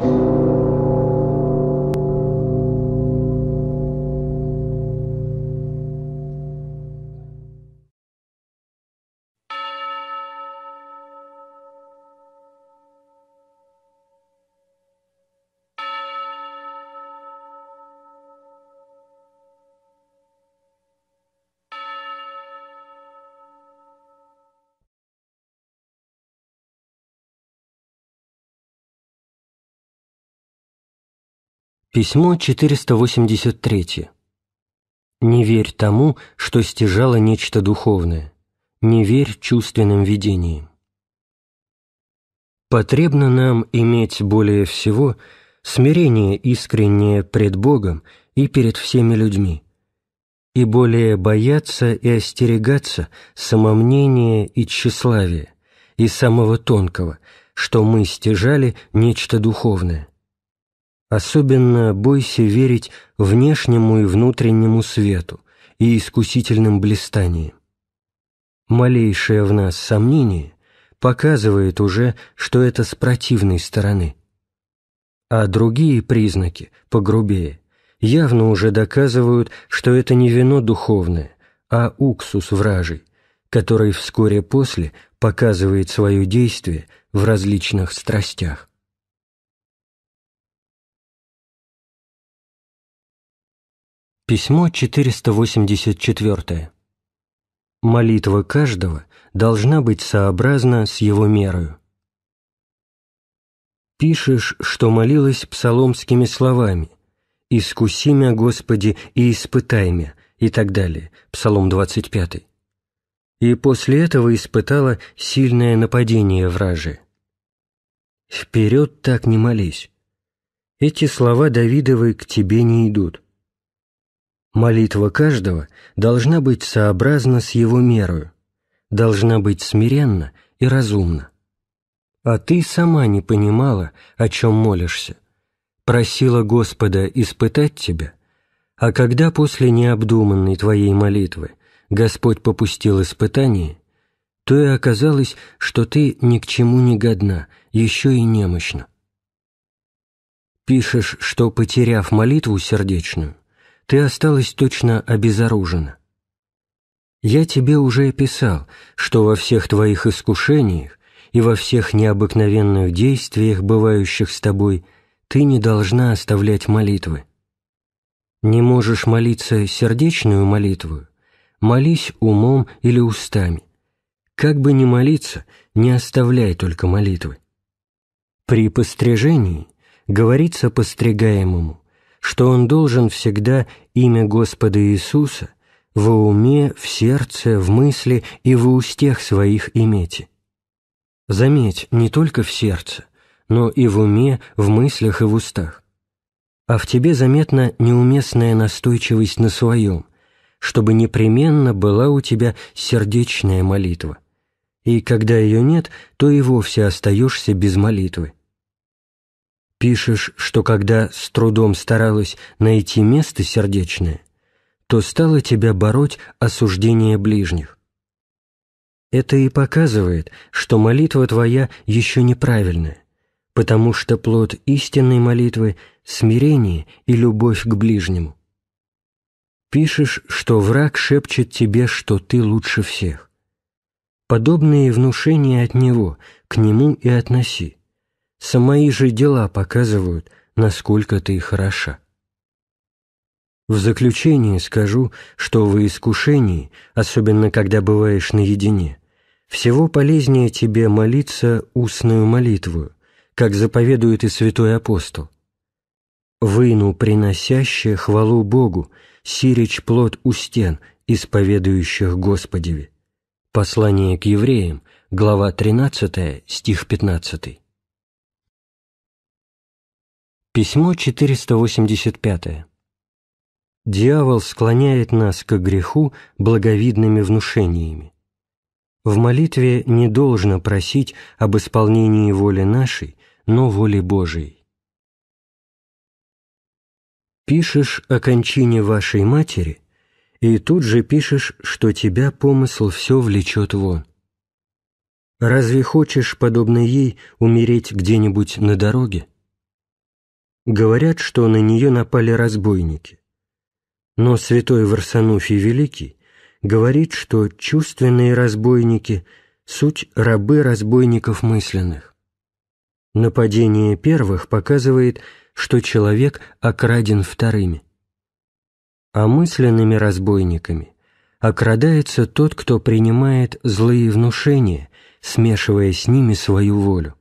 thank you Письмо 483. «Не верь тому, что стяжало нечто духовное. Не верь чувственным видениям». Потребно нам иметь более всего смирение искреннее пред Богом и перед всеми людьми, и более бояться и остерегаться самомнения и тщеславия, и самого тонкого, что мы стяжали нечто духовное, Особенно бойся верить внешнему и внутреннему свету и искусительным блистаниям. Малейшее в нас сомнение показывает уже, что это с противной стороны. А другие признаки, погрубее, явно уже доказывают, что это не вино духовное, а уксус вражий, который вскоре после показывает свое действие в различных страстях. Письмо 484. Молитва каждого должна быть сообразна с его мерою. Пишешь, что молилась псаломскими словами «Искуси мя, Господи, и испытай мя» и так далее, Псалом 25. И после этого испытала сильное нападение вражи. «Вперед так не молись». Эти слова Давидовы к тебе не идут. Молитва каждого должна быть сообразна с его мерою, должна быть смиренна и разумна. А ты сама не понимала, о чем молишься, просила Господа испытать тебя, а когда после необдуманной твоей молитвы Господь попустил испытание, то и оказалось, что ты ни к чему не годна, еще и немощна. Пишешь, что, потеряв молитву сердечную, ты осталась точно обезоружена. Я тебе уже писал, что во всех твоих искушениях и во всех необыкновенных действиях, бывающих с тобой, ты не должна оставлять молитвы. Не можешь молиться сердечную молитву, молись умом или устами. Как бы ни молиться, не оставляй только молитвы. При пострижении говорится постригаемому что он должен всегда имя Господа Иисуса в уме, в сердце, в мысли и в устех своих иметь. Заметь, не только в сердце, но и в уме, в мыслях и в устах. А в тебе заметна неуместная настойчивость на своем, чтобы непременно была у тебя сердечная молитва. И когда ее нет, то и вовсе остаешься без молитвы. Пишешь, что когда с трудом старалась найти место сердечное, то стало тебя бороть осуждение ближних. Это и показывает, что молитва твоя еще неправильная, потому что плод истинной молитвы — смирение и любовь к ближнему. Пишешь, что враг шепчет тебе, что ты лучше всех. Подобные внушения от него к нему и относи Самои же дела показывают, насколько ты хороша. В заключение скажу, что во искушении, особенно когда бываешь наедине, всего полезнее тебе молиться устную молитву, как заповедует и святой апостол. «Выну приносящее хвалу Богу, сирич плод у стен, исповедующих Господеве». Послание к евреям, глава 13, стих 15. Письмо 485. Дьявол склоняет нас к греху благовидными внушениями. В молитве не должно просить об исполнении воли нашей, но воли Божией. Пишешь о кончине вашей матери, и тут же пишешь, что тебя помысл все влечет вон. Разве хочешь, подобно ей, умереть где-нибудь на дороге? Говорят, что на нее напали разбойники. Но святой Варсануфий Великий говорит, что чувственные разбойники – суть рабы разбойников мысленных. Нападение первых показывает, что человек окраден вторыми. А мысленными разбойниками окрадается тот, кто принимает злые внушения, смешивая с ними свою волю.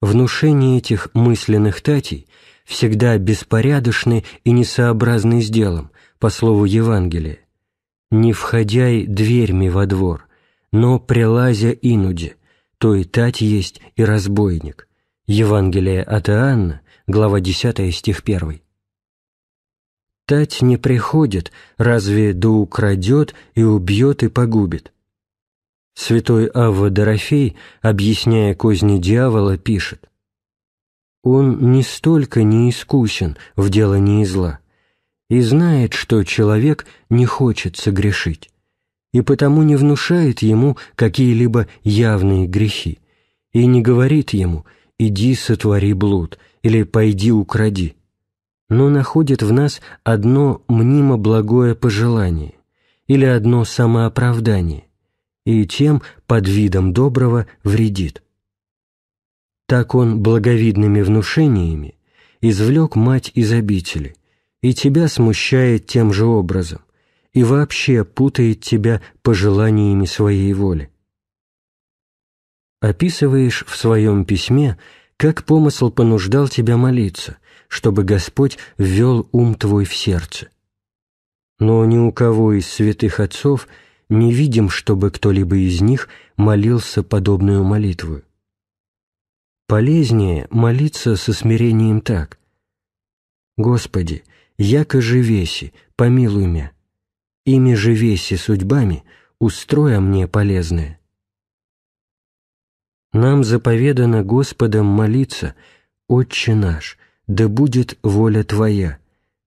Внушение этих мысленных татей всегда беспорядочны и несообразны с делом, по слову Евангелия. «Не входяй дверьми во двор, но прилазя инуди, то и тать есть и разбойник». Евангелие от Иоанна, глава 10, стих 1. Тать не приходит, разве да украдет и убьет и погубит. Святой Авва Дорофей, объясняя козни дьявола, пишет «Он не столько не искусен в делании зла и знает, что человек не хочет согрешить, и потому не внушает ему какие-либо явные грехи, и не говорит ему «иди сотвори блуд» или «пойди укради», но находит в нас одно мнимо благое пожелание или одно самооправдание, и тем под видом доброго вредит. Так он благовидными внушениями извлек мать из обители, и тебя смущает тем же образом, и вообще путает тебя пожеланиями своей воли. Описываешь в своем письме, как помысл понуждал тебя молиться, чтобы Господь ввел ум твой в сердце. Но ни у кого из святых отцов – не видим, чтобы кто-либо из них молился подобную молитву. Полезнее молиться со смирением так. «Господи, яко живеси, помилуй мя, Ими живеси судьбами, устроя мне полезное». Нам заповедано Господом молиться «Отче наш, да будет воля Твоя».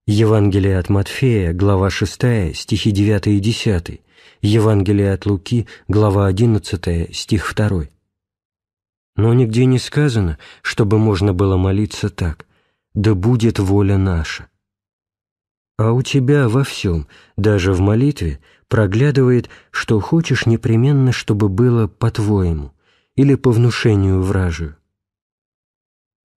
Евангелие от Матфея, глава 6, стихи 9 и 10, Евангелие от Луки, глава 11, стих 2. Но нигде не сказано, чтобы можно было молиться так «Да будет воля наша». А у тебя во всем, даже в молитве, проглядывает, что хочешь непременно, чтобы было по-твоему или по внушению вражию.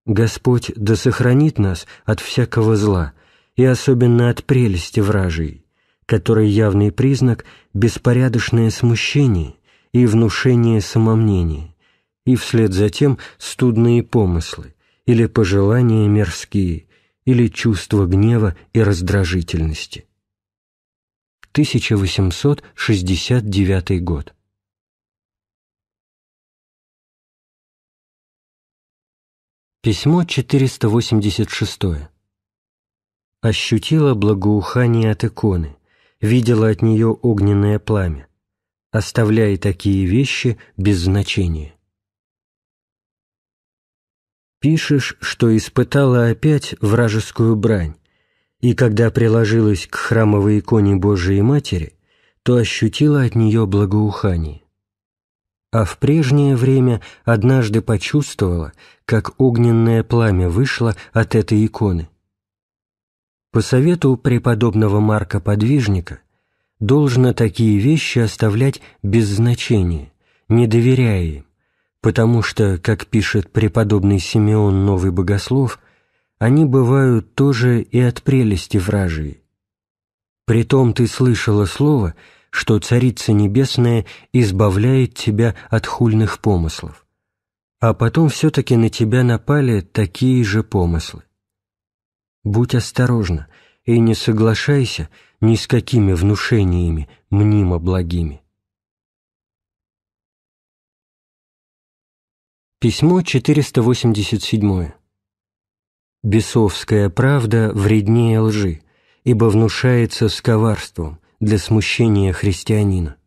Господь да сохранит нас от всякого зла и особенно от прелести вражей, который явный признак – беспорядочное смущение и внушение самомнения, и вслед за тем студные помыслы или пожелания мерзкие или чувство гнева и раздражительности. 1869 год. Письмо 486. Ощутила благоухание от иконы, видела от нее огненное пламя, оставляя такие вещи без значения. Пишешь, что испытала опять вражескую брань, и когда приложилась к храмовой иконе Божией Матери, то ощутила от нее благоухание. А в прежнее время однажды почувствовала, как огненное пламя вышло от этой иконы – по совету преподобного Марка Подвижника должно такие вещи оставлять без значения, не доверяя им, потому что, как пишет преподобный Симеон Новый Богослов, они бывают тоже и от прелести вражии. Притом ты слышала слово, что Царица Небесная избавляет тебя от хульных помыслов, а потом все-таки на тебя напали такие же помыслы. Будь осторожна и не соглашайся ни с какими внушениями, мнимо благими. Письмо 487. Бесовская правда вреднее лжи, ибо внушается с коварством для смущения христианина.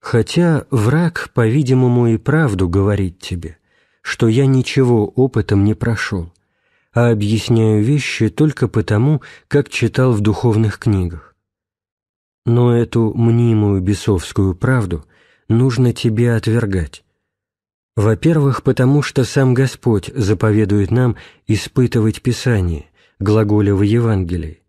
Хотя враг, по-видимому, и правду говорит тебе – что я ничего опытом не прошел, а объясняю вещи только потому, как читал в духовных книгах. Но эту мнимую бесовскую правду нужно тебе отвергать. Во-первых, потому что сам Господь заповедует нам испытывать Писание, глаголя в Евангелии.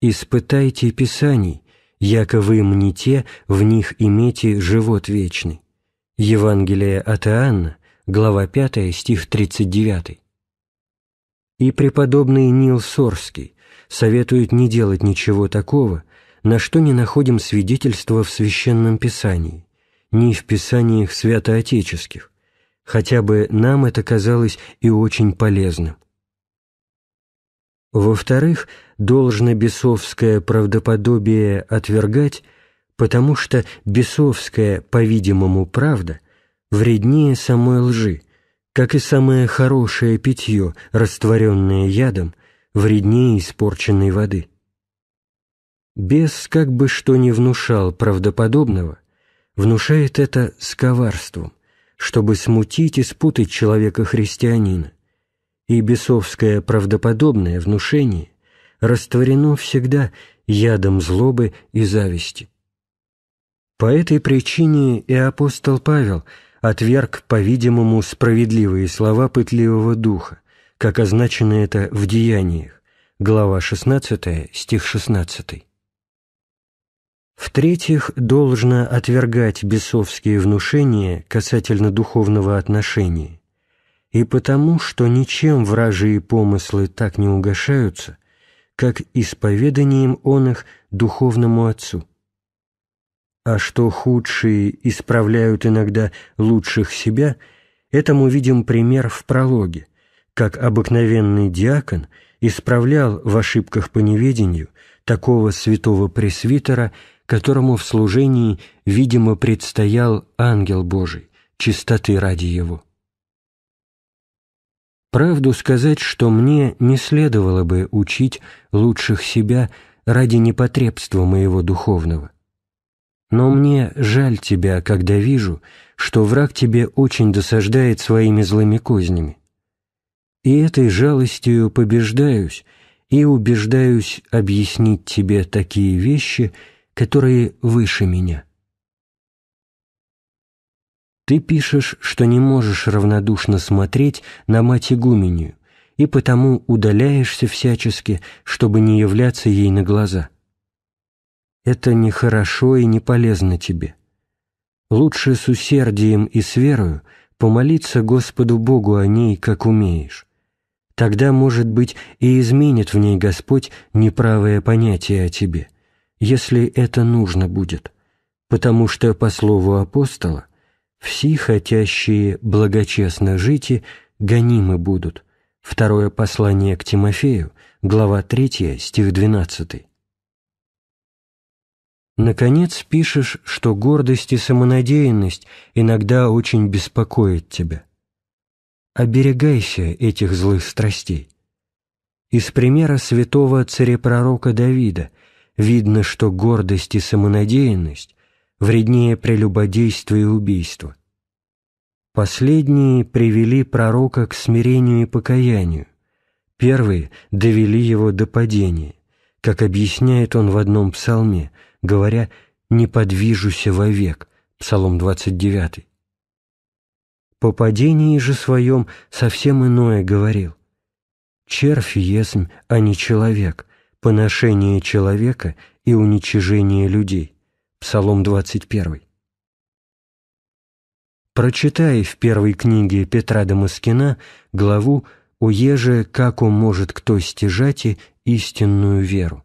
«Испытайте Писаний, яко вы мните, в них имейте живот вечный». Евангелие от Иоанна, глава 5, стих 39. И преподобный Нил Сорский советует не делать ничего такого, на что не находим свидетельства в Священном Писании, ни в Писаниях святоотеческих, хотя бы нам это казалось и очень полезным. Во-вторых, должно бесовское правдоподобие отвергать, потому что бесовская, по-видимому, правда вреднее самой лжи, как и самое хорошее питье, растворенное ядом, вреднее испорченной воды. Бес как бы что ни внушал правдоподобного, внушает это с коварством, чтобы смутить и спутать человека-христианина, и бесовское правдоподобное внушение растворено всегда ядом злобы и зависти. По этой причине и апостол Павел – отверг, по-видимому, справедливые слова пытливого духа, как означено это в деяниях, глава 16, стих 16. В-третьих, должно отвергать бесовские внушения касательно духовного отношения, и потому, что ничем вражие помыслы так не угошаются, как исповеданием он их духовному отцу – а что худшие исправляют иногда лучших себя, этому видим пример в прологе, как обыкновенный диакон исправлял в ошибках по неведению такого святого пресвитера, которому в служении, видимо, предстоял ангел Божий, чистоты ради его. Правду сказать, что мне не следовало бы учить лучших себя ради непотребства моего духовного, но мне жаль тебя, когда вижу, что враг тебе очень досаждает своими злыми кознями. И этой жалостью побеждаюсь и убеждаюсь объяснить тебе такие вещи, которые выше меня. Ты пишешь, что не можешь равнодушно смотреть на мать игуменью и потому удаляешься всячески, чтобы не являться ей на глаза это нехорошо и не полезно тебе. Лучше с усердием и с верою помолиться Господу Богу о ней, как умеешь. Тогда, может быть, и изменит в ней Господь неправое понятие о тебе, если это нужно будет, потому что, по слову апостола, «Все хотящие благочестно жить и гонимы будут». Второе послание к Тимофею, глава 3, стих 12. Наконец пишешь, что гордость и самонадеянность иногда очень беспокоят тебя. Оберегайся этих злых страстей. Из примера святого царепророка Давида видно, что гордость и самонадеянность вреднее прелюбодейства и убийства. Последние привели пророка к смирению и покаянию, первые довели его до падения, как объясняет он в одном псалме – говоря «не подвижуся вовек» Псалом 29. По падении же своем совсем иное говорил. «Червь есмь, а не человек, поношение человека и уничижение людей» Псалом 21. Прочитай в первой книге Петра Дамаскина главу «Уеже, как он может кто стяжать и истинную веру».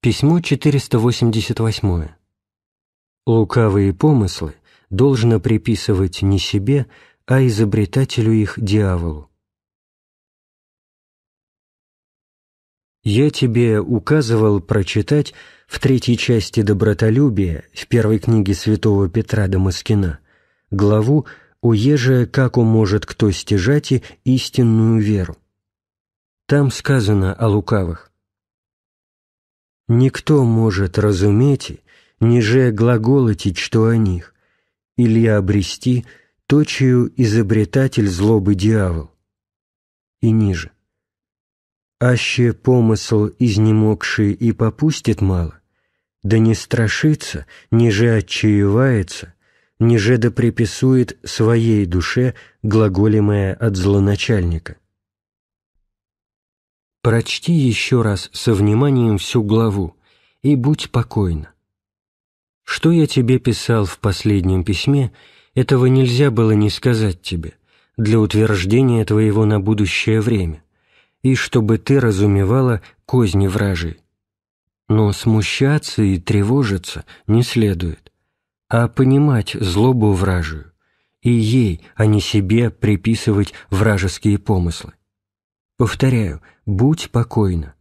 Письмо 488. Лукавые помыслы должно приписывать не себе, а изобретателю их дьяволу. Я тебе указывал прочитать в третьей части «Добротолюбия» в первой книге святого Петра Дамаскина главу «О еже, как может кто стяжать и истинную веру». Там сказано о лукавых. Никто может разуметь, ниже глаголотить, что о них, или обрести, то, точию изобретатель злобы дьявол. И ниже. Аще помысл изнемогший и попустит мало, да не страшится, ниже отчаевается, ниже да приписует своей душе глаголемое от злоначальника. Прочти еще раз со вниманием всю главу и будь покойна. Что я тебе писал в последнем письме, этого нельзя было не сказать тебе для утверждения твоего на будущее время, и чтобы ты разумевала козни вражей. Но смущаться и тревожиться не следует, а понимать злобу вражию и ей, а не себе приписывать вражеские помыслы. Повторяю, будь покойна.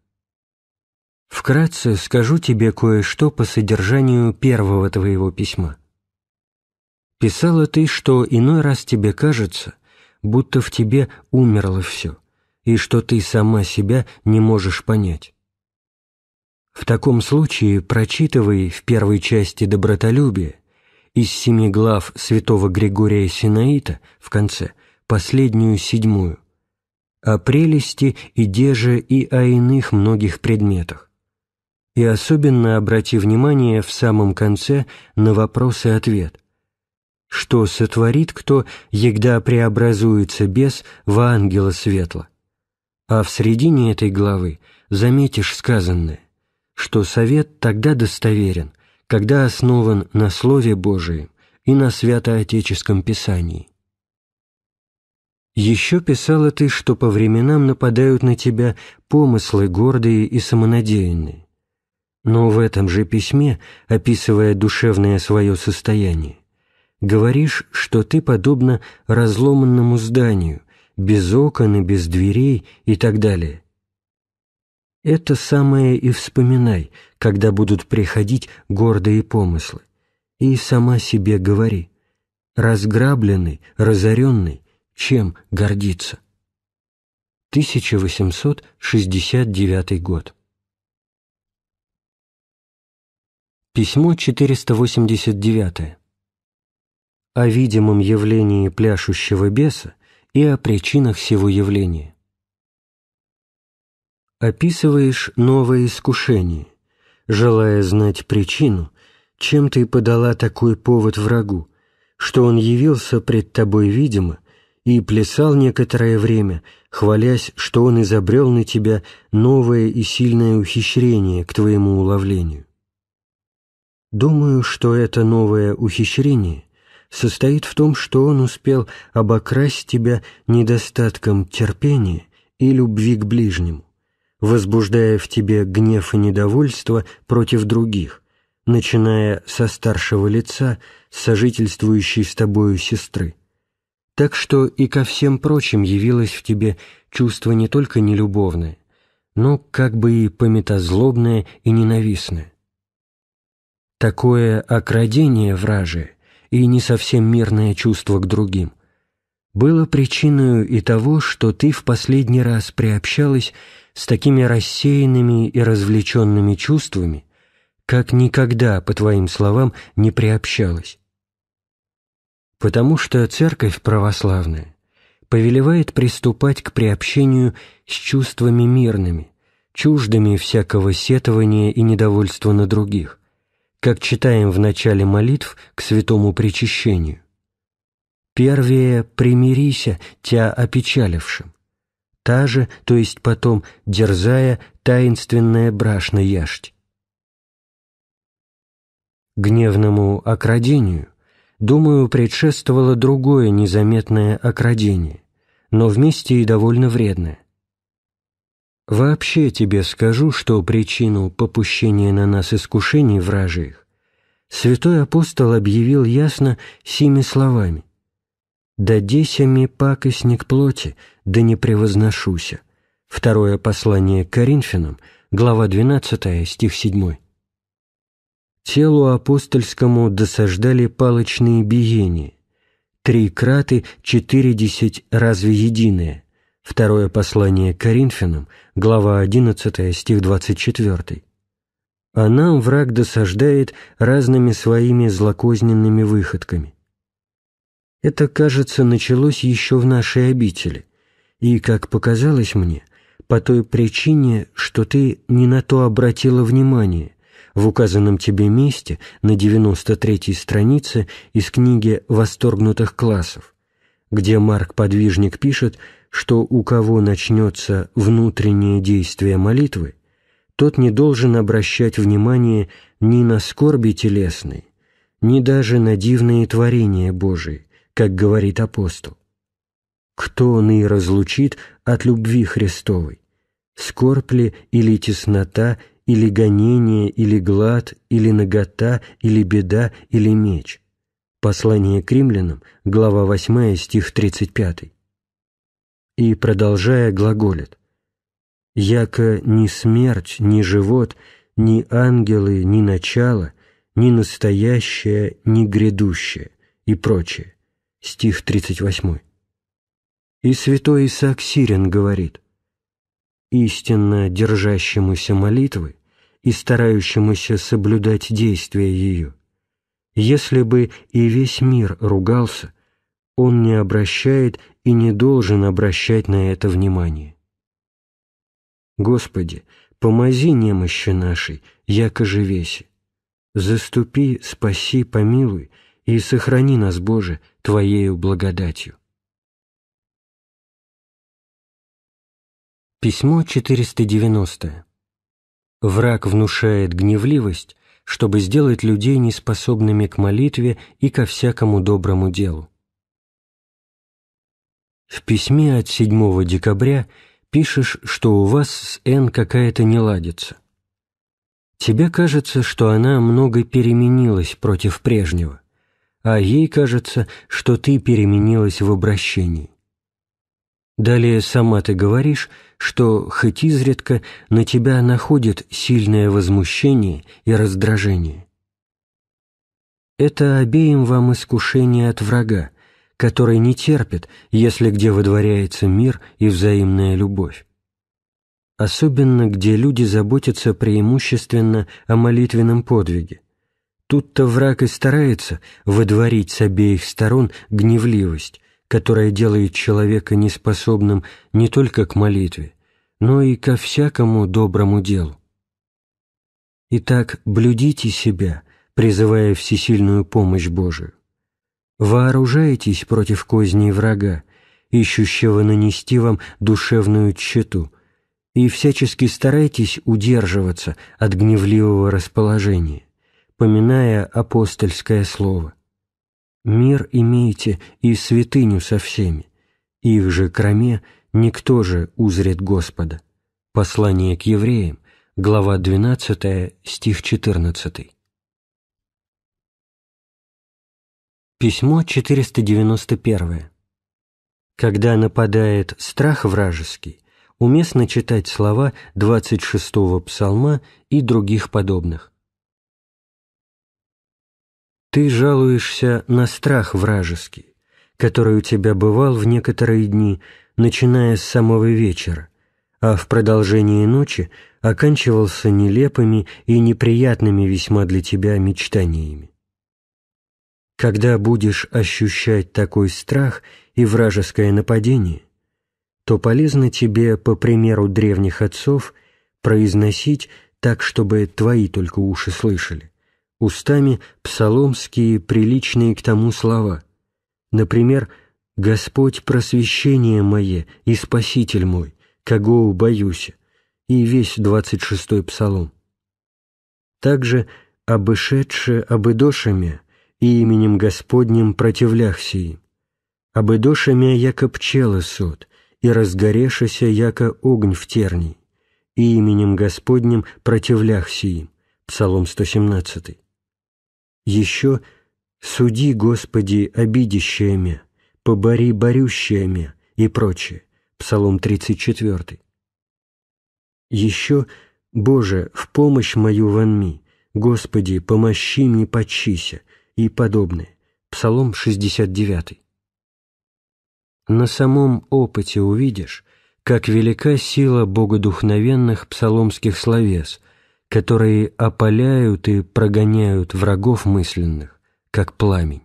Вкратце скажу тебе кое-что по содержанию первого твоего письма. Писала ты, что иной раз тебе кажется, будто в тебе умерло все, и что ты сама себя не можешь понять. В таком случае прочитывай в первой части «Добротолюбие» из семи глав святого Григория Синаита в конце последнюю седьмую, о прелести, идеже и о иных многих предметах. И особенно обрати внимание в самом конце на вопрос и ответ. Что сотворит кто, егда преобразуется без во ангела светла? А в середине этой главы заметишь сказанное, что совет тогда достоверен, когда основан на Слове Божием и на Святоотеческом Писании. Еще писала ты, что по временам нападают на тебя помыслы гордые и самонадеянные. Но в этом же письме, описывая душевное свое состояние, говоришь, что ты подобно разломанному зданию, без окон и без дверей и так далее. Это самое и вспоминай, когда будут приходить гордые помыслы, и сама себе говори. Разграбленный, разоренный, чем гордиться. 1869 год. Письмо 489. О видимом явлении пляшущего беса и о причинах всего явления. Описываешь новое искушение, желая знать причину, чем ты подала такой повод врагу, что он явился пред тобой видимо – и плясал некоторое время, хвалясь, что он изобрел на тебя новое и сильное ухищрение к твоему уловлению. Думаю, что это новое ухищрение состоит в том, что он успел обокрасть тебя недостатком терпения и любви к ближнему, возбуждая в тебе гнев и недовольство против других, начиная со старшего лица, сожительствующей с тобою сестры так что и ко всем прочим явилось в тебе чувство не только нелюбовное, но как бы и пометозлобное и ненавистное. Такое окрадение вражи и не совсем мирное чувство к другим было причиной и того, что ты в последний раз приобщалась с такими рассеянными и развлеченными чувствами, как никогда, по твоим словам, не приобщалась потому что Церковь православная повелевает приступать к приобщению с чувствами мирными, чуждыми всякого сетования и недовольства на других, как читаем в начале молитв к святому причащению. «Первее примирися тя опечалившим, та же, то есть потом, дерзая, таинственная брашна яшть». Гневному окрадению – думаю, предшествовало другое незаметное окрадение, но вместе и довольно вредное. Вообще тебе скажу, что причину попущения на нас искушений вражьих святой апостол объявил ясно сими словами «Дадесями пакостник плоти, да не превозношуся». Второе послание к Коринфянам, глава 12, стих 7. Телу апостольскому досаждали палочные биения. Три краты, четыре десять разве единое? Второе послание Коринфянам, глава 11, стих 24. А нам враг досаждает разными своими злокозненными выходками. Это, кажется, началось еще в нашей обители, и, как показалось мне, по той причине, что ты не на то обратила внимание, в указанном тебе месте на 93-й странице из книги «Восторгнутых классов», где Марк-подвижник пишет, что у кого начнется внутреннее действие молитвы, тот не должен обращать внимание ни на скорби телесной, ни даже на дивные творения Божии, как говорит апостол. Кто он и разлучит от любви Христовой? Скорбь ли или теснота, или гонение, или глад, или нагота, или беда, или меч. Послание к римлянам, глава 8, стих 35. И, продолжая, глаголит «Яко ни смерть, ни живот, ни ангелы, ни начало, ни настоящее, ни грядущее» и прочее. Стих 38. И святой Исаак Сирин говорит – истинно держащемуся молитвы и старающемуся соблюдать действия ее, если бы и весь мир ругался, он не обращает и не должен обращать на это внимание. Господи, помози немощи нашей, якоже живеси. Заступи, спаси, помилуй и сохрани нас, Боже, Твоею благодатью. Письмо 490. Враг внушает гневливость, чтобы сделать людей неспособными к молитве и ко всякому доброму делу. В письме от 7 декабря пишешь, что у вас с Н какая-то не ладится. Тебе кажется, что она много переменилась против прежнего, а ей кажется, что ты переменилась в обращении. Далее сама ты говоришь – что хоть изредка на тебя находит сильное возмущение и раздражение. Это обеим вам искушение от врага, который не терпит, если где выдворяется мир и взаимная любовь. Особенно, где люди заботятся преимущественно о молитвенном подвиге. Тут-то враг и старается выдворить с обеих сторон гневливость, которая делает человека неспособным не только к молитве, но и ко всякому доброму делу. Итак, блюдите себя, призывая всесильную помощь Божию. Вооружайтесь против козней врага, ищущего нанести вам душевную тщету, и всячески старайтесь удерживаться от гневливого расположения, поминая апостольское слово. Мир имеете и святыню со всеми. Их же кроме никто же узрит Господа. Послание к евреям, глава 12, стих 14. Письмо 491. Когда нападает страх вражеский, уместно читать слова 26-го псалма и других подобных. Ты жалуешься на страх вражеский, который у тебя бывал в некоторые дни, начиная с самого вечера, а в продолжении ночи оканчивался нелепыми и неприятными весьма для тебя мечтаниями. Когда будешь ощущать такой страх и вражеское нападение, то полезно тебе, по примеру древних отцов, произносить так, чтобы твои только уши слышали устами псаломские, приличные к тому слова. Например, «Господь просвещение мое и Спаситель мой, кого боюсь» и весь двадцать шестой псалом. Также «Обышедше обыдошами» и именем Господним противляхся им. «Обыдошами яко пчела сот, и разгорешися яко огонь в терний, и именем Господним противляхся им» Псалом 117 еще «Суди, Господи, обидящими, побори борющими» и прочее. Псалом 34. Еще «Боже, в помощь мою вонми, Господи, помощи мне почися» и подобное. Псалом 69. На самом опыте увидишь, как велика сила богодухновенных псаломских словес, которые опаляют и прогоняют врагов мысленных, как пламень.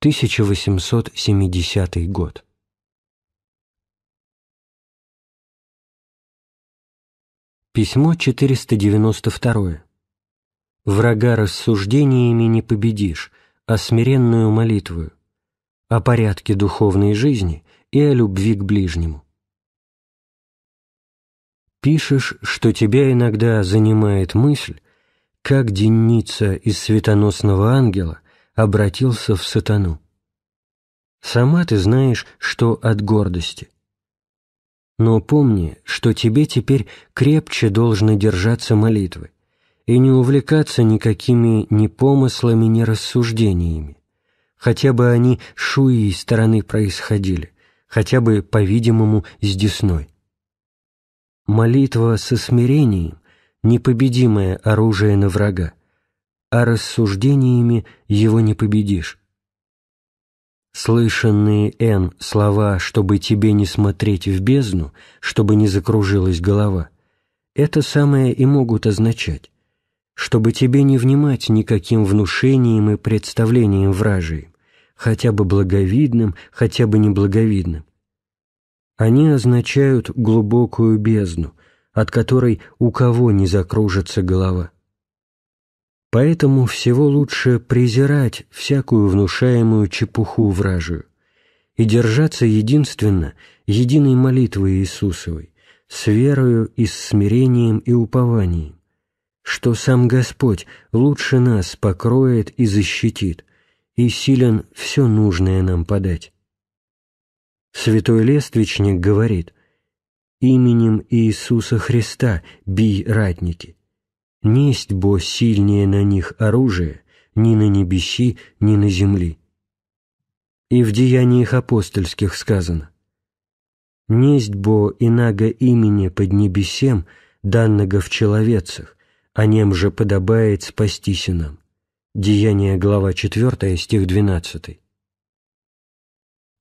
1870 год. Письмо 492. Врага рассуждениями не победишь, а смиренную молитвую, о порядке духовной жизни и о любви к ближнему. Пишешь, что тебя иногда занимает мысль, как Деница из светоносного ангела обратился в сатану. Сама ты знаешь, что от гордости. Но помни, что тебе теперь крепче должны держаться молитвы и не увлекаться никакими ни помыслами, ни рассуждениями, хотя бы они шуи из стороны происходили, хотя бы, по-видимому, с десной. Молитва со смирением — непобедимое оружие на врага, а рассуждениями его не победишь. Слышанные Н слова «чтобы тебе не смотреть в бездну», «чтобы не закружилась голова» — это самое и могут означать чтобы тебе не внимать никаким внушением и представлением вражей, хотя бы благовидным, хотя бы неблаговидным, они означают глубокую бездну, от которой у кого не закружится голова. Поэтому всего лучше презирать всякую внушаемую чепуху вражию и держаться единственно единой молитвы Иисусовой, с верою и с смирением и упованием, что сам Господь лучше нас покроет и защитит, и силен все нужное нам подать. Святой Лествичник говорит «Именем Иисуса Христа бий ратники, несть бо сильнее на них оружие, ни на небеси, ни на земли». И в деяниях апостольских сказано «Несть бо инаго имени под небесем, данного в человецах, а нем же подобает спастися нам». Деяние, глава 4, стих 12.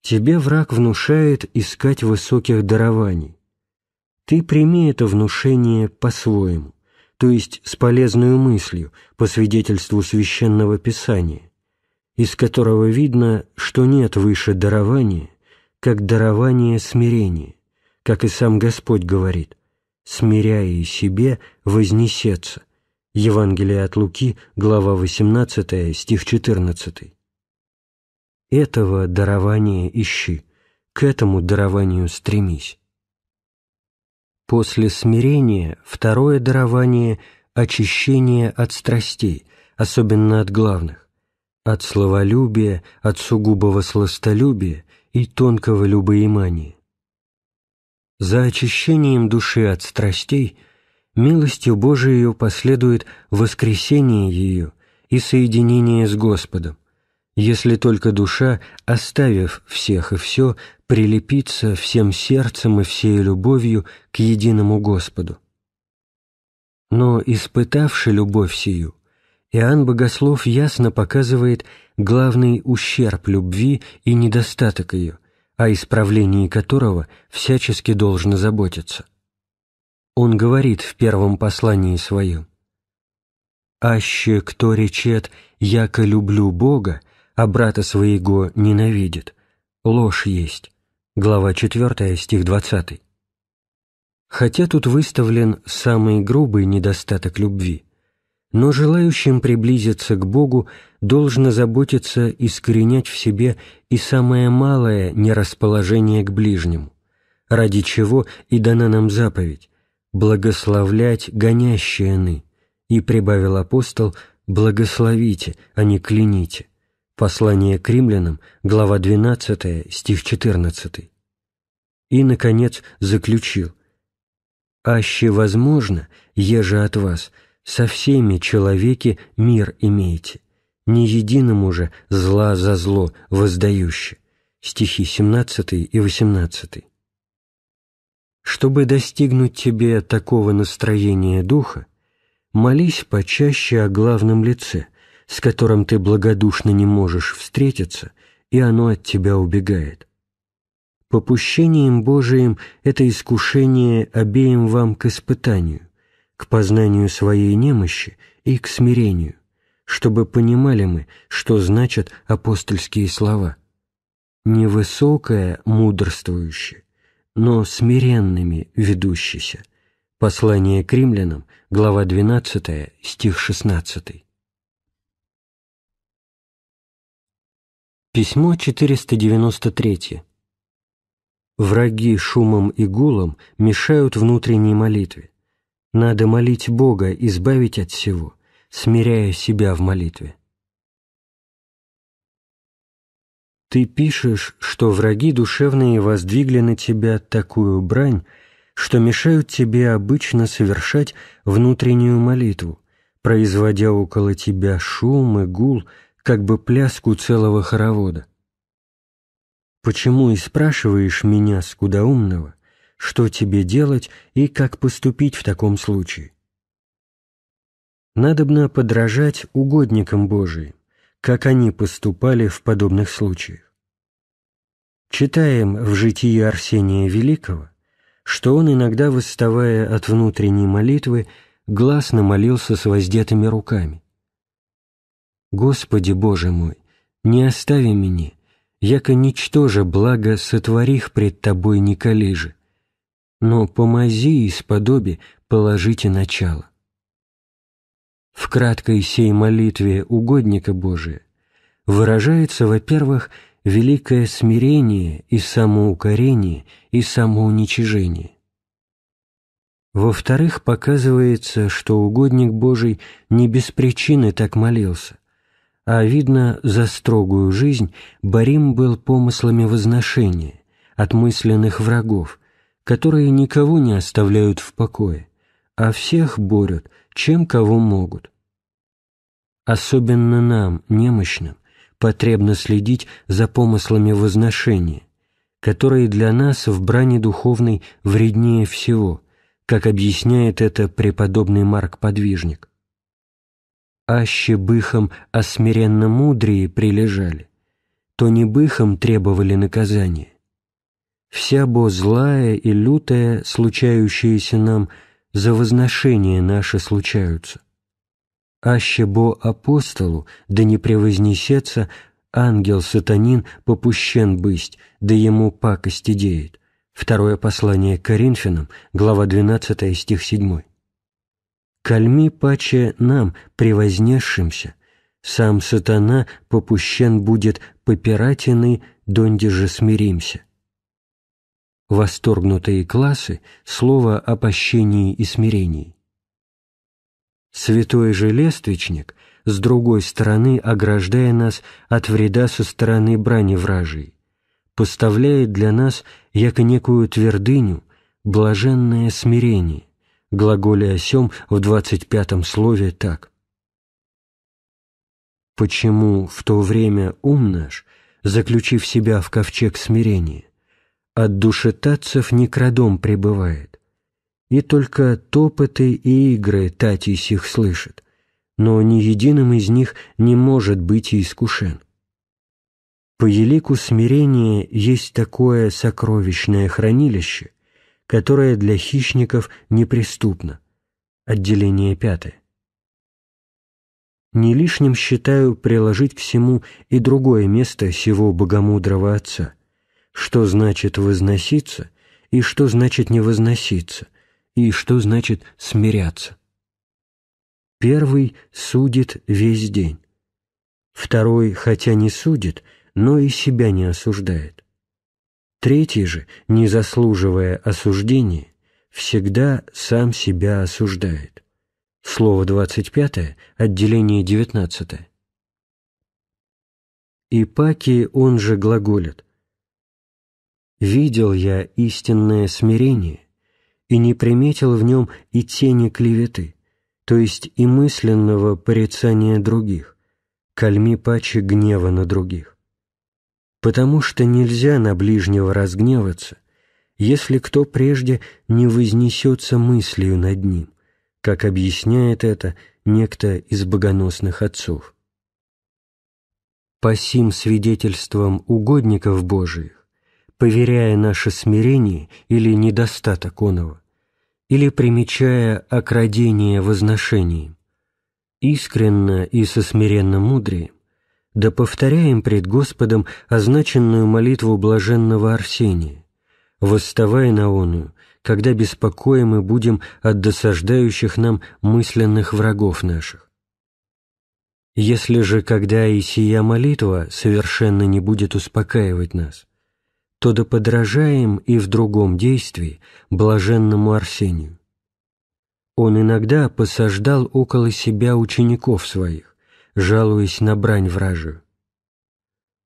Тебе враг внушает искать высоких дарований. Ты прими это внушение по-своему, то есть с полезной мыслью, по свидетельству Священного Писания, из которого видно, что нет выше дарования, как дарование смирения, как и сам Господь говорит, «смиряя и себе вознесется». Евангелие от Луки, глава 18, стих 14. Этого дарования ищи, к этому дарованию стремись. После смирения второе дарование – очищение от страстей, особенно от главных, от словолюбия, от сугубого сластолюбия и тонкого любоимания. За очищением души от страстей милостью Божией последует воскресение ее и соединение с Господом, если только душа, оставив всех и все, прилепится всем сердцем и всей любовью к единому Господу. Но, испытавши любовь сию, Иоанн Богослов ясно показывает главный ущерб любви и недостаток ее, о исправлении которого всячески должно заботиться. Он говорит в первом послании своем, «Аще кто речет, яко люблю Бога, — а брата своего ненавидит. Ложь есть. Глава 4, стих 20. Хотя тут выставлен самый грубый недостаток любви, но желающим приблизиться к Богу должно заботиться искоренять в себе и самое малое нерасположение к ближнему, ради чего и дана нам заповедь «благословлять гонящие ны», и прибавил апостол «благословите, а не кляните». Послание к римлянам, глава 12, стих 14. И, наконец, заключил «Аще возможно, еже от вас, со всеми человеки мир имеете, не единому же зла за зло воздающе» стихи 17 и 18. Чтобы достигнуть тебе такого настроения духа, молись почаще о главном лице – с которым ты благодушно не можешь встретиться, и оно от тебя убегает. Попущением Божиим это искушение обеим вам к испытанию, к познанию своей немощи и к смирению, чтобы понимали мы, что значат апостольские слова. Невысокое мудрствующее, но смиренными ведущийся. Послание к римлянам, глава 12, стих 16. Письмо 493. Враги шумом и гулом мешают внутренней молитве. Надо молить Бога избавить от всего, смиряя себя в молитве. Ты пишешь, что враги душевные воздвигли на тебя такую брань, что мешают тебе обычно совершать внутреннюю молитву, производя около тебя шум и гул – как бы пляску целого хоровода. Почему и спрашиваешь меня, скудоумного, что тебе делать и как поступить в таком случае? Надобно подражать угодникам Божиим, как они поступали в подобных случаях. Читаем в житии Арсения Великого, что он, иногда восставая от внутренней молитвы, гласно молился с воздетыми руками. Господи Боже мой, не остави меня, яко ничтоже благо сотворих пред Тобой не коллежи, но помози и сподоби, положите начало. В краткой сей молитве угодника Божия выражается, во-первых, великое смирение и самоукорение и самоуничижение. Во-вторых, показывается, что угодник Божий не без причины так молился, а, видно, за строгую жизнь Борим был помыслами возношения, от мысленных врагов, которые никого не оставляют в покое, а всех борют, чем кого могут. Особенно нам, немощным, потребно следить за помыслами возношения, которые для нас в брани духовной вреднее всего, как объясняет это преподобный Марк Подвижник аще быхом о смиренно мудрии прилежали, то не быхом требовали наказания. Вся бо злая и лютая, случающиеся нам, за возношение наше случаются. Аще бо апостолу, да не превознесется, ангел-сатанин попущен бысть, да ему пакость идеет. Второе послание к Коринфянам, глава 12, стих 7 кальми паче нам, превознесшимся, сам сатана попущен будет попиратиной, донде же смиримся». Восторгнутые классы – слово о пощении и смирении. Святой же лествичник, с другой стороны ограждая нас от вреда со стороны брани вражей, поставляет для нас, яко некую твердыню, блаженное смирение, глаголе о сем в двадцать пятом слове так. «Почему в то время ум наш, заключив себя в ковчег смирения, от душетатцев не крадом пребывает, и только топоты и игры татей сих слышит, но ни единым из них не может быть и искушен. По елику смирения есть такое сокровищное хранилище, которое для хищников неприступно. Отделение пятое. Не лишним считаю приложить к всему и другое место сего богомудрого отца, что значит возноситься и что значит не возноситься, и что значит смиряться. Первый судит весь день. Второй, хотя не судит, но и себя не осуждает. Третий же, не заслуживая осуждения, всегда сам себя осуждает. Слово 25, отделение 19. Ипаки он же глаголит «Видел я истинное смирение и не приметил в нем и тени клеветы, то есть и мысленного порицания других, кальми паче гнева на других» потому что нельзя на ближнего разгневаться, если кто прежде не вознесется мыслью над ним, как объясняет это некто из богоносных отцов. По сим свидетельствам угодников Божиих, поверяя наше смирение или недостаток оного, или примечая окрадение возношением, искренно и со смиренно мудрием, да повторяем пред Господом означенную молитву блаженного Арсения. «Восставай, Наоную, когда беспокоимы будем от досаждающих нам мысленных врагов наших». Если же, когда и сия молитва совершенно не будет успокаивать нас, то да подражаем и в другом действии блаженному Арсению. Он иногда посаждал около себя учеников своих, жалуясь на брань вражию.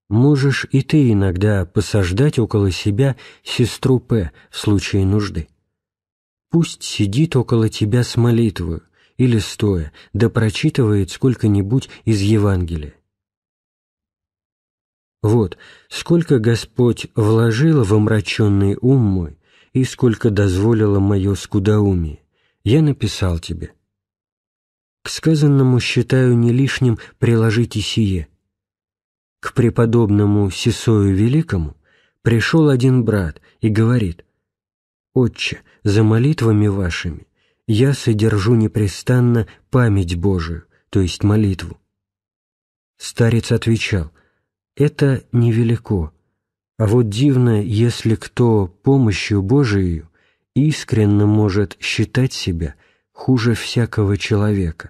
Можешь и ты иногда посаждать около себя сестру П в случае нужды. Пусть сидит около тебя с молитвою или стоя, да прочитывает сколько-нибудь из Евангелия. Вот, сколько Господь вложил в омраченный ум мой, и сколько дозволило мое скудоумие, я написал тебе. К сказанному считаю не лишним приложить и сие. К преподобному Сесою Великому пришел один брат и говорит, «Отче, за молитвами вашими я содержу непрестанно память Божию, то есть молитву». Старец отвечал, «Это невелико, а вот дивно, если кто помощью Божию искренне может считать себя хуже всякого человека,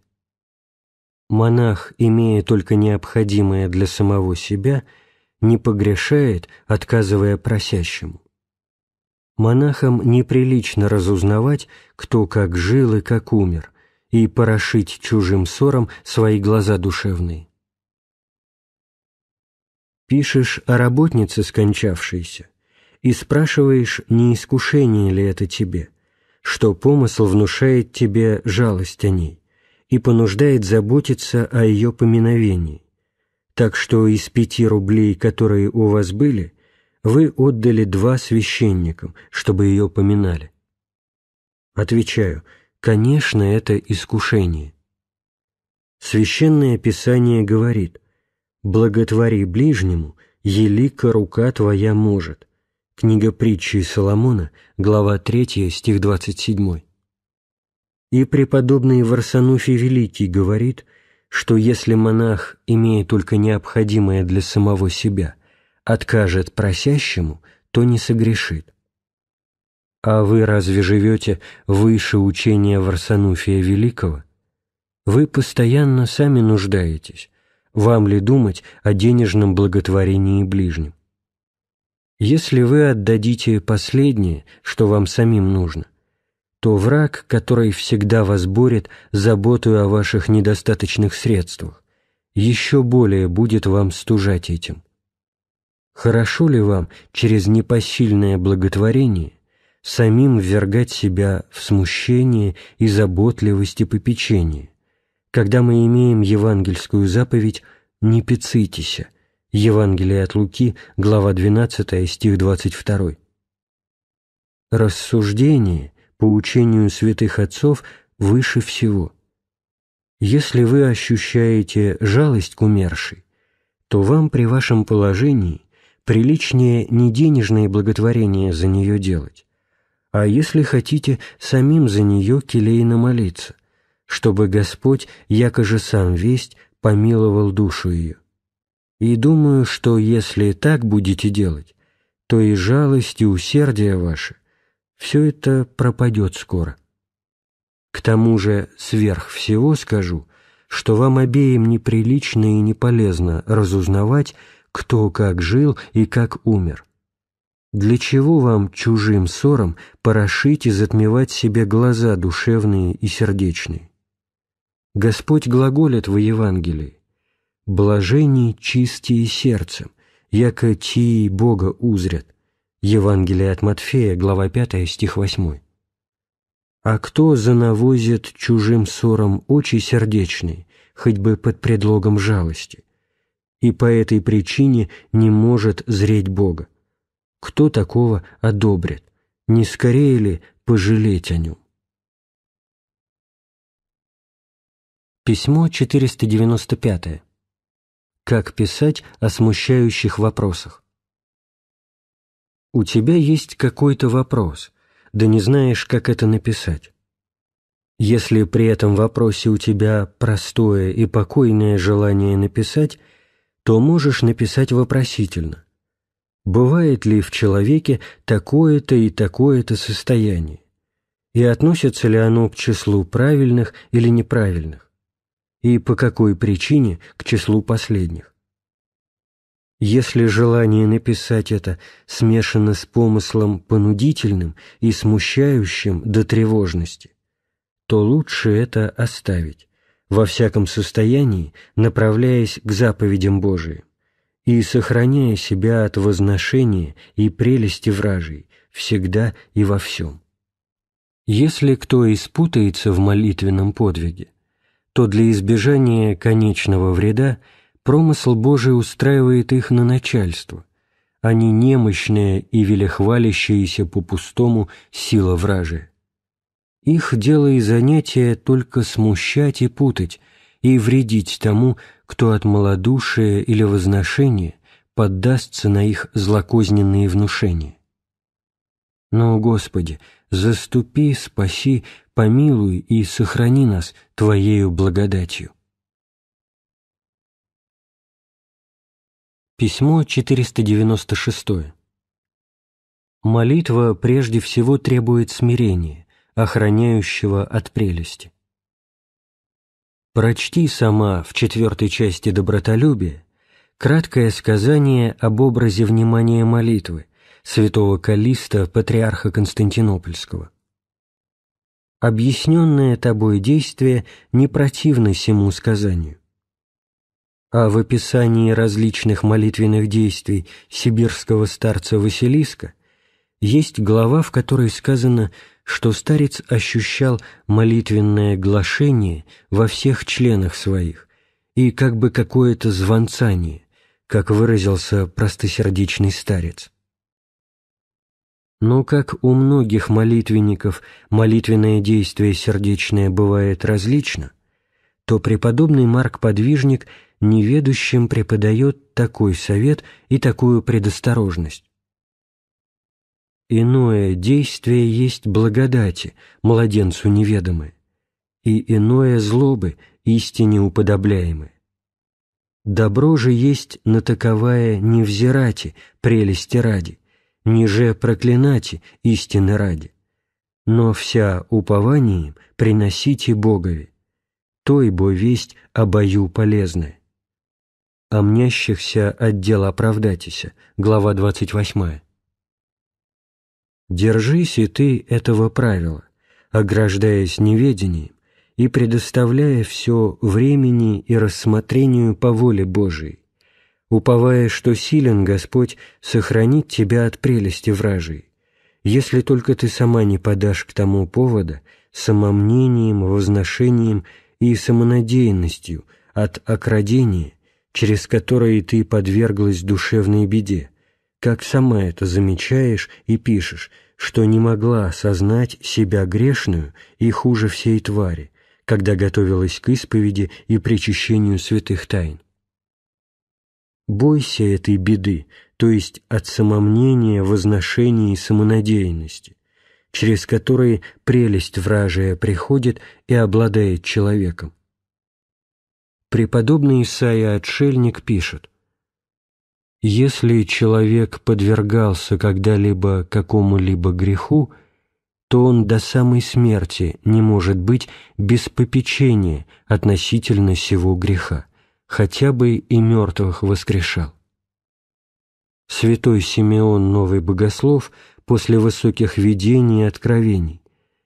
монах, имея только необходимое для самого себя, не погрешает, отказывая просящему. Монахам неприлично разузнавать, кто как жил и как умер, и порошить чужим ссором свои глаза душевные. Пишешь о работнице скончавшейся и спрашиваешь, не искушение ли это тебе, что помысл внушает тебе жалость о ней и понуждает заботиться о ее поминовении, так что из пяти рублей, которые у вас были, вы отдали два священникам, чтобы ее поминали. Отвечаю, конечно, это искушение. Священное Писание говорит «Благотвори ближнему, елика рука твоя может». Книга притчи Соломона, глава 3, стих 27. И преподобный Варсануфий Великий говорит, что если монах, имея только необходимое для самого себя, откажет просящему, то не согрешит. А вы разве живете выше учения Варсануфия Великого? Вы постоянно сами нуждаетесь. Вам ли думать о денежном благотворении ближним? Если вы отдадите последнее, что вам самим нужно, то враг, который всегда вас борет заботую о ваших недостаточных средствах, еще более будет вам стужать этим. Хорошо ли вам через непосильное благотворение самим ввергать себя в смущение и заботливость и попечение, когда мы имеем евангельскую заповедь «Не пицитеся» Евангелие от Луки, глава 12, стих 22. Рассуждение по учению святых отцов, выше всего. Если вы ощущаете жалость к умершей, то вам при вашем положении приличнее не денежное благотворение за нее делать, а если хотите самим за нее келейно молиться, чтобы Господь, якоже сам весть, помиловал душу ее. И думаю, что если так будете делать, то и жалость, и усердие ваше все это пропадет скоро. К тому же сверх всего скажу, что вам обеим неприлично и не полезно разузнавать, кто как жил и как умер. Для чего вам чужим ссором порошить и затмевать себе глаза душевные и сердечные? Господь глаголит во Евангелии «Блажени чистые сердцем, яко тии Бога узрят, Евангелие от Матфея, глава 5, стих 8. «А кто занавозит чужим ссорам очи сердечные, хоть бы под предлогом жалости, и по этой причине не может зреть Бога? Кто такого одобрит? Не скорее ли пожалеть о нем?» Письмо 495. Как писать о смущающих вопросах. У тебя есть какой-то вопрос, да не знаешь, как это написать. Если при этом вопросе у тебя простое и покойное желание написать, то можешь написать вопросительно. Бывает ли в человеке такое-то и такое-то состояние? И относится ли оно к числу правильных или неправильных? И по какой причине к числу последних? Если желание написать это смешано с помыслом понудительным и смущающим до тревожности, то лучше это оставить, во всяком состоянии направляясь к заповедям Божиим и сохраняя себя от возношения и прелести вражей всегда и во всем. Если кто испутается в молитвенном подвиге, то для избежания конечного вреда – Промысл Божий устраивает их на начальство. Они немощная и велехвалящиеся по-пустому сила вражи. Их дело и занятие только смущать и путать, и вредить тому, кто от малодушия или возношения поддастся на их злокозненные внушения. Но, Господи, заступи, спаси, помилуй и сохрани нас Твоею благодатью. Письмо 496. Молитва прежде всего требует смирения, охраняющего от прелести. Прочти сама в четвертой части «Добротолюбие» краткое сказание об образе внимания молитвы святого Калиста, патриарха Константинопольского. Объясненное тобой действие не противно сему сказанию а в описании различных молитвенных действий сибирского старца Василиска есть глава, в которой сказано, что старец ощущал молитвенное глашение во всех членах своих и как бы какое-то звонцание, как выразился простосердечный старец. Но как у многих молитвенников молитвенное действие сердечное бывает различно, то преподобный Марк-подвижник – неведущим преподает такой совет и такую предосторожность. Иное действие есть благодати, младенцу неведомы, и иное злобы, истине уподобляемы. Добро же есть на натаковая невзирати, прелести ради, ниже проклинати, истины ради. Но вся упованием приносите Богове, той бо весть обою полезная о мнящихся отдел оправдатися, глава 28. Держись и ты этого правила, ограждаясь неведением и предоставляя все времени и рассмотрению по воле Божией, уповая, что силен Господь сохранить тебя от прелести вражей, если только ты сама не подашь к тому повода самомнением, возношением и самонадеянностью от окрадения через которые ты подверглась душевной беде, как сама это замечаешь и пишешь, что не могла осознать себя грешную и хуже всей твари, когда готовилась к исповеди и причащению святых тайн. Бойся этой беды, то есть от самомнения, возношения и самонадеянности, через которые прелесть вражия приходит и обладает человеком преподобный Исаия Отшельник пишет «Если человек подвергался когда-либо какому-либо греху, то он до самой смерти не может быть без попечения относительно сего греха, хотя бы и мертвых воскрешал». Святой Симеон Новый Богослов после высоких видений и откровений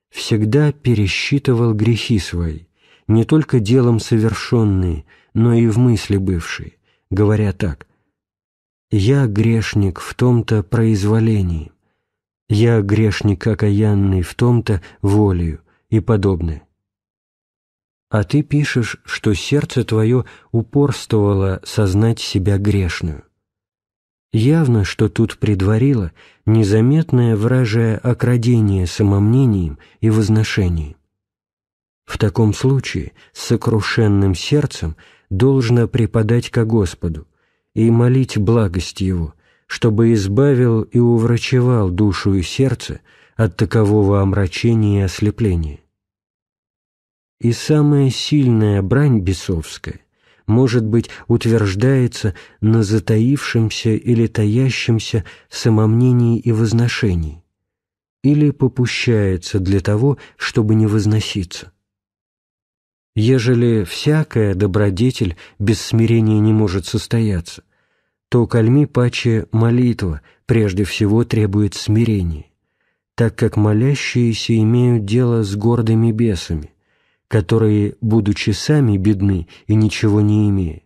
всегда пересчитывал грехи свои, не только делом совершенные, но и в мысли бывшие, говоря так «Я грешник в том-то произволении, я грешник окаянный в том-то волею» и подобное. А ты пишешь, что сердце твое упорствовало сознать себя грешную. Явно, что тут предварило незаметное вражее окрадение самомнением и возношением. В таком случае с сокрушенным сердцем должно преподать ко Господу и молить благость Его, чтобы избавил и уврачевал душу и сердце от такового омрачения и ослепления. И самая сильная брань бесовская, может быть, утверждается на затаившемся или таящемся самомнении и возношении, или попущается для того, чтобы не возноситься. Ежели всякая добродетель без смирения не может состояться, то кальми паче молитва прежде всего требует смирения, так как молящиеся имеют дело с гордыми бесами, которые, будучи сами бедны и ничего не имея,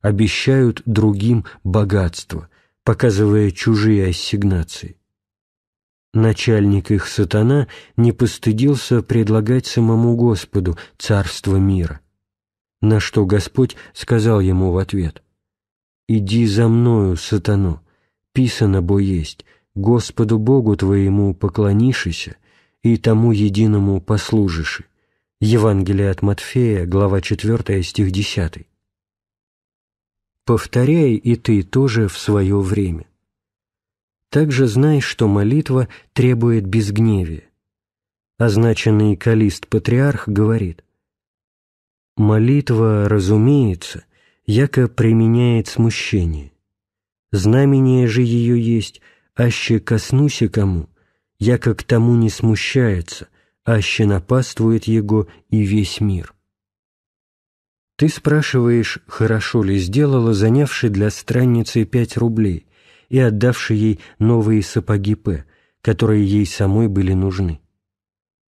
обещают другим богатство, показывая чужие ассигнации. Начальник их сатана не постыдился предлагать самому Господу царство мира. На что Господь сказал ему в ответ, «Иди за мною, сатану, писано бо есть, Господу Богу твоему поклонишися и тому единому послужиши». Евангелие от Матфея, глава 4, стих 10. «Повторяй и ты тоже в свое время» также знай, что молитва требует безгневия. Означенный калист-патриарх говорит, «Молитва, разумеется, яко применяет смущение. Знамение же ее есть, аще коснуся кому, яко к тому не смущается, аще напаствует его и весь мир». Ты спрашиваешь, хорошо ли сделала, занявший для странницы пять рублей – и отдавший ей новые сапоги П, которые ей самой были нужны.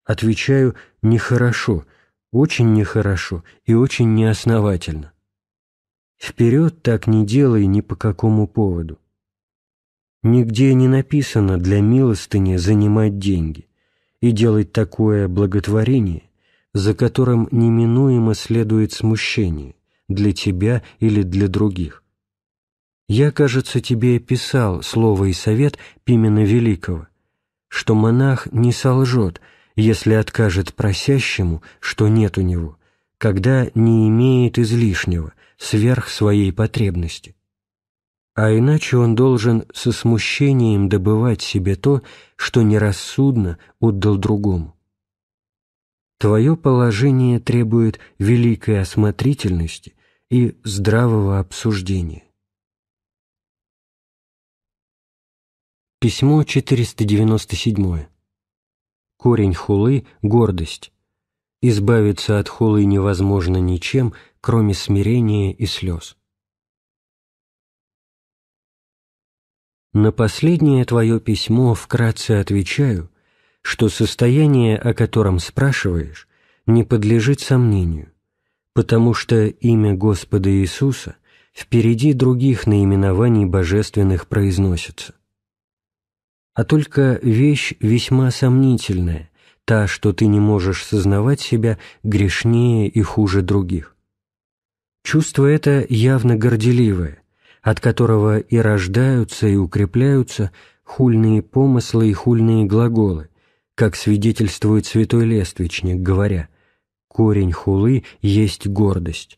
Отвечаю «нехорошо», очень нехорошо и очень неосновательно. Вперед так не делай ни по какому поводу. Нигде не написано для милостыни занимать деньги и делать такое благотворение, за которым неминуемо следует смущение для тебя или для других. Я, кажется, тебе писал слово и совет Пимена Великого, что монах не солжет, если откажет просящему, что нет у него, когда не имеет излишнего, сверх своей потребности. А иначе он должен со смущением добывать себе то, что нерассудно отдал другому. Твое положение требует великой осмотрительности и здравого обсуждения. Письмо 497. Корень хулы — гордость. Избавиться от хулы невозможно ничем, кроме смирения и слез. На последнее твое письмо вкратце отвечаю, что состояние, о котором спрашиваешь, не подлежит сомнению, потому что имя Господа Иисуса впереди других наименований божественных произносится а только вещь весьма сомнительная, та, что ты не можешь сознавать себя грешнее и хуже других. Чувство это явно горделивое, от которого и рождаются, и укрепляются хульные помыслы и хульные глаголы, как свидетельствует святой лествичник, говоря «корень хулы есть гордость».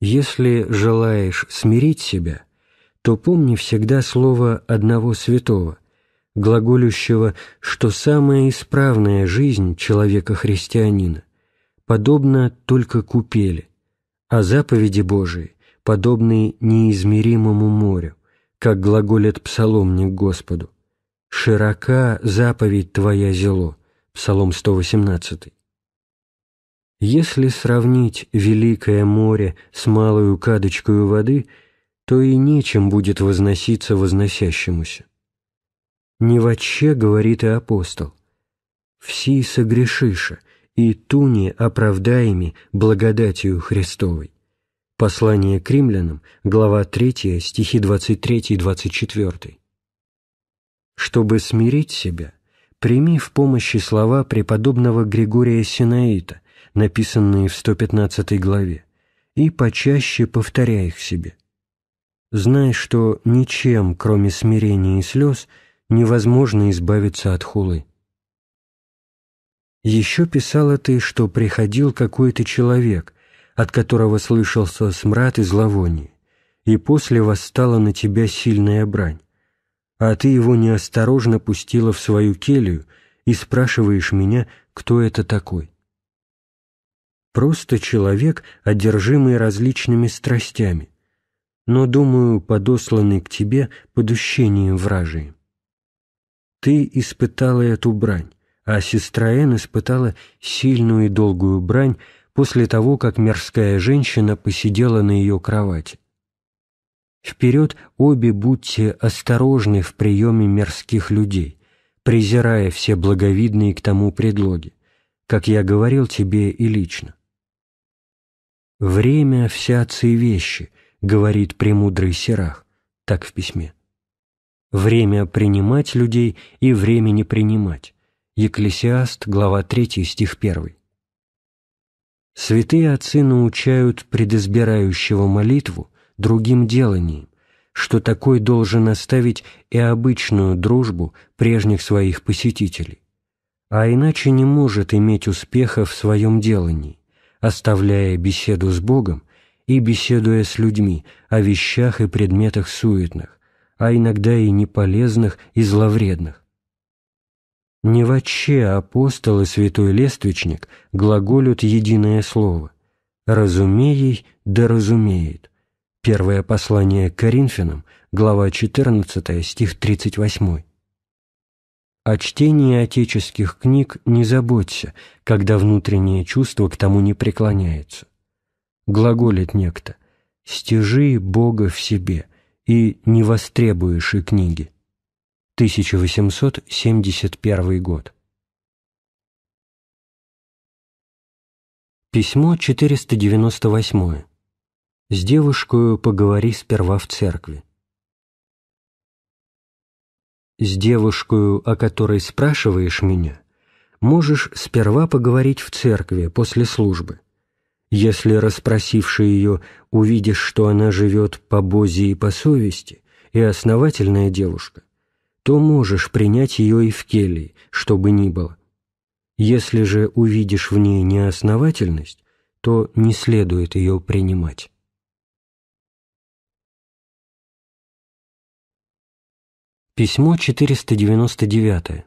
Если желаешь смирить себя – то помни всегда слово одного святого, глаголющего, что самая исправная жизнь человека-христианина подобна только купели, а заповеди Божии подобны неизмеримому морю, как глаголит псаломник Господу. «Широка заповедь Твоя зело» Псалом 118. Если сравнить Великое море с малую кадочкой воды – то и нечем будет возноситься возносящемуся. «Не вообще, — говорит и апостол, — вси согрешиша, и туни оправдаеми благодатью Христовой». Послание к римлянам, глава 3, стихи 23-24. Чтобы смирить себя, прими в помощи слова преподобного Григория Синаита, написанные в 115 главе, и почаще повторяй их себе – знай, что ничем, кроме смирения и слез, невозможно избавиться от хулы. Еще писала ты, что приходил какой-то человек, от которого слышался смрад и зловоние, и после восстала на тебя сильная брань, а ты его неосторожно пустила в свою келью и спрашиваешь меня, кто это такой. Просто человек, одержимый различными страстями – но, думаю, подосланы к тебе подущением вражием. Ты испытала эту брань, а сестра Эн испытала сильную и долгую брань после того, как мерзкая женщина посидела на ее кровати. Вперед обе будьте осторожны в приеме мерзких людей, презирая все благовидные к тому предлоги, как я говорил тебе и лично. Время — вся отцы вещи — говорит премудрый Сирах, так в письме. «Время принимать людей и время не принимать». Екклесиаст, глава 3, стих 1. Святые отцы научают предизбирающего молитву другим деланием, что такой должен оставить и обычную дружбу прежних своих посетителей, а иначе не может иметь успеха в своем делании, оставляя беседу с Богом и беседуя с людьми о вещах и предметах суетных, а иногда и неполезных и зловредных. Не вообще а апостол и святой лествичник глаголют единое слово «разумеей да разумеет». Первое послание к Коринфянам, глава 14, стих 38. О чтении отеческих книг не заботься, когда внутреннее чувство к тому не преклоняется глаголит некто, «Стяжи Бога в себе и не востребуешь и книги». 1871 год. Письмо 498. С девушкою поговори сперва в церкви. С девушкою, о которой спрашиваешь меня, можешь сперва поговорить в церкви после службы – если, расспросивши ее, увидишь, что она живет по бозе и по совести, и основательная девушка, то можешь принять ее и в келии, что бы ни было. Если же увидишь в ней неосновательность, то не следует ее принимать. Письмо 499.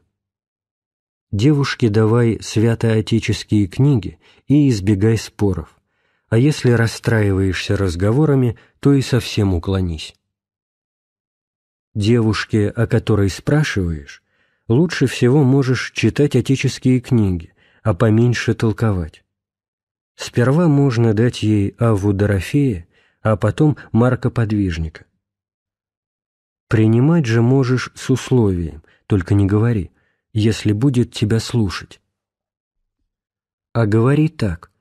Девушке давай святоотеческие книги и избегай споров, а если расстраиваешься разговорами, то и совсем уклонись. Девушке, о которой спрашиваешь, лучше всего можешь читать отеческие книги, а поменьше толковать. Сперва можно дать ей Аву Дорофея, а потом Марка Подвижника. Принимать же можешь с условием, только не говори – если будет тебя слушать. А говори так.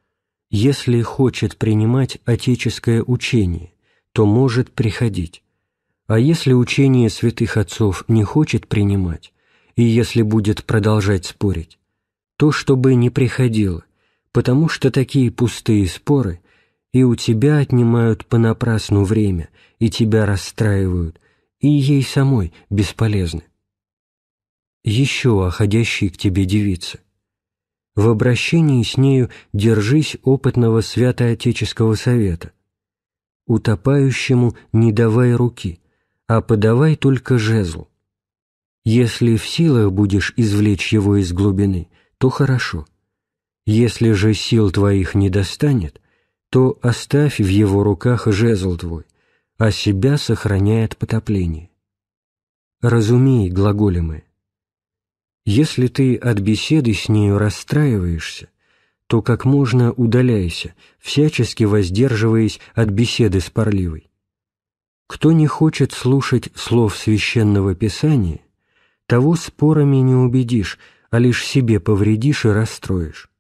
Если хочет принимать отеческое учение, то может приходить. А если учение святых отцов не хочет принимать, и если будет продолжать спорить, то чтобы не приходило, потому что такие пустые споры и у тебя отнимают понапрасну время, и тебя расстраивают, и ей самой бесполезны еще оходящей к тебе девицы. В обращении с нею держись опытного святоотеческого совета. Утопающему не давай руки, а подавай только жезл. Если в силах будешь извлечь его из глубины, то хорошо. Если же сил твоих не достанет, то оставь в его руках жезл твой, а себя сохраняет потопление. Разумей, глаголемое, если ты от беседы с нею расстраиваешься, то как можно удаляйся, всячески воздерживаясь от беседы с парливой. Кто не хочет слушать слов священного писания, того спорами не убедишь, а лишь себе повредишь и расстроишь.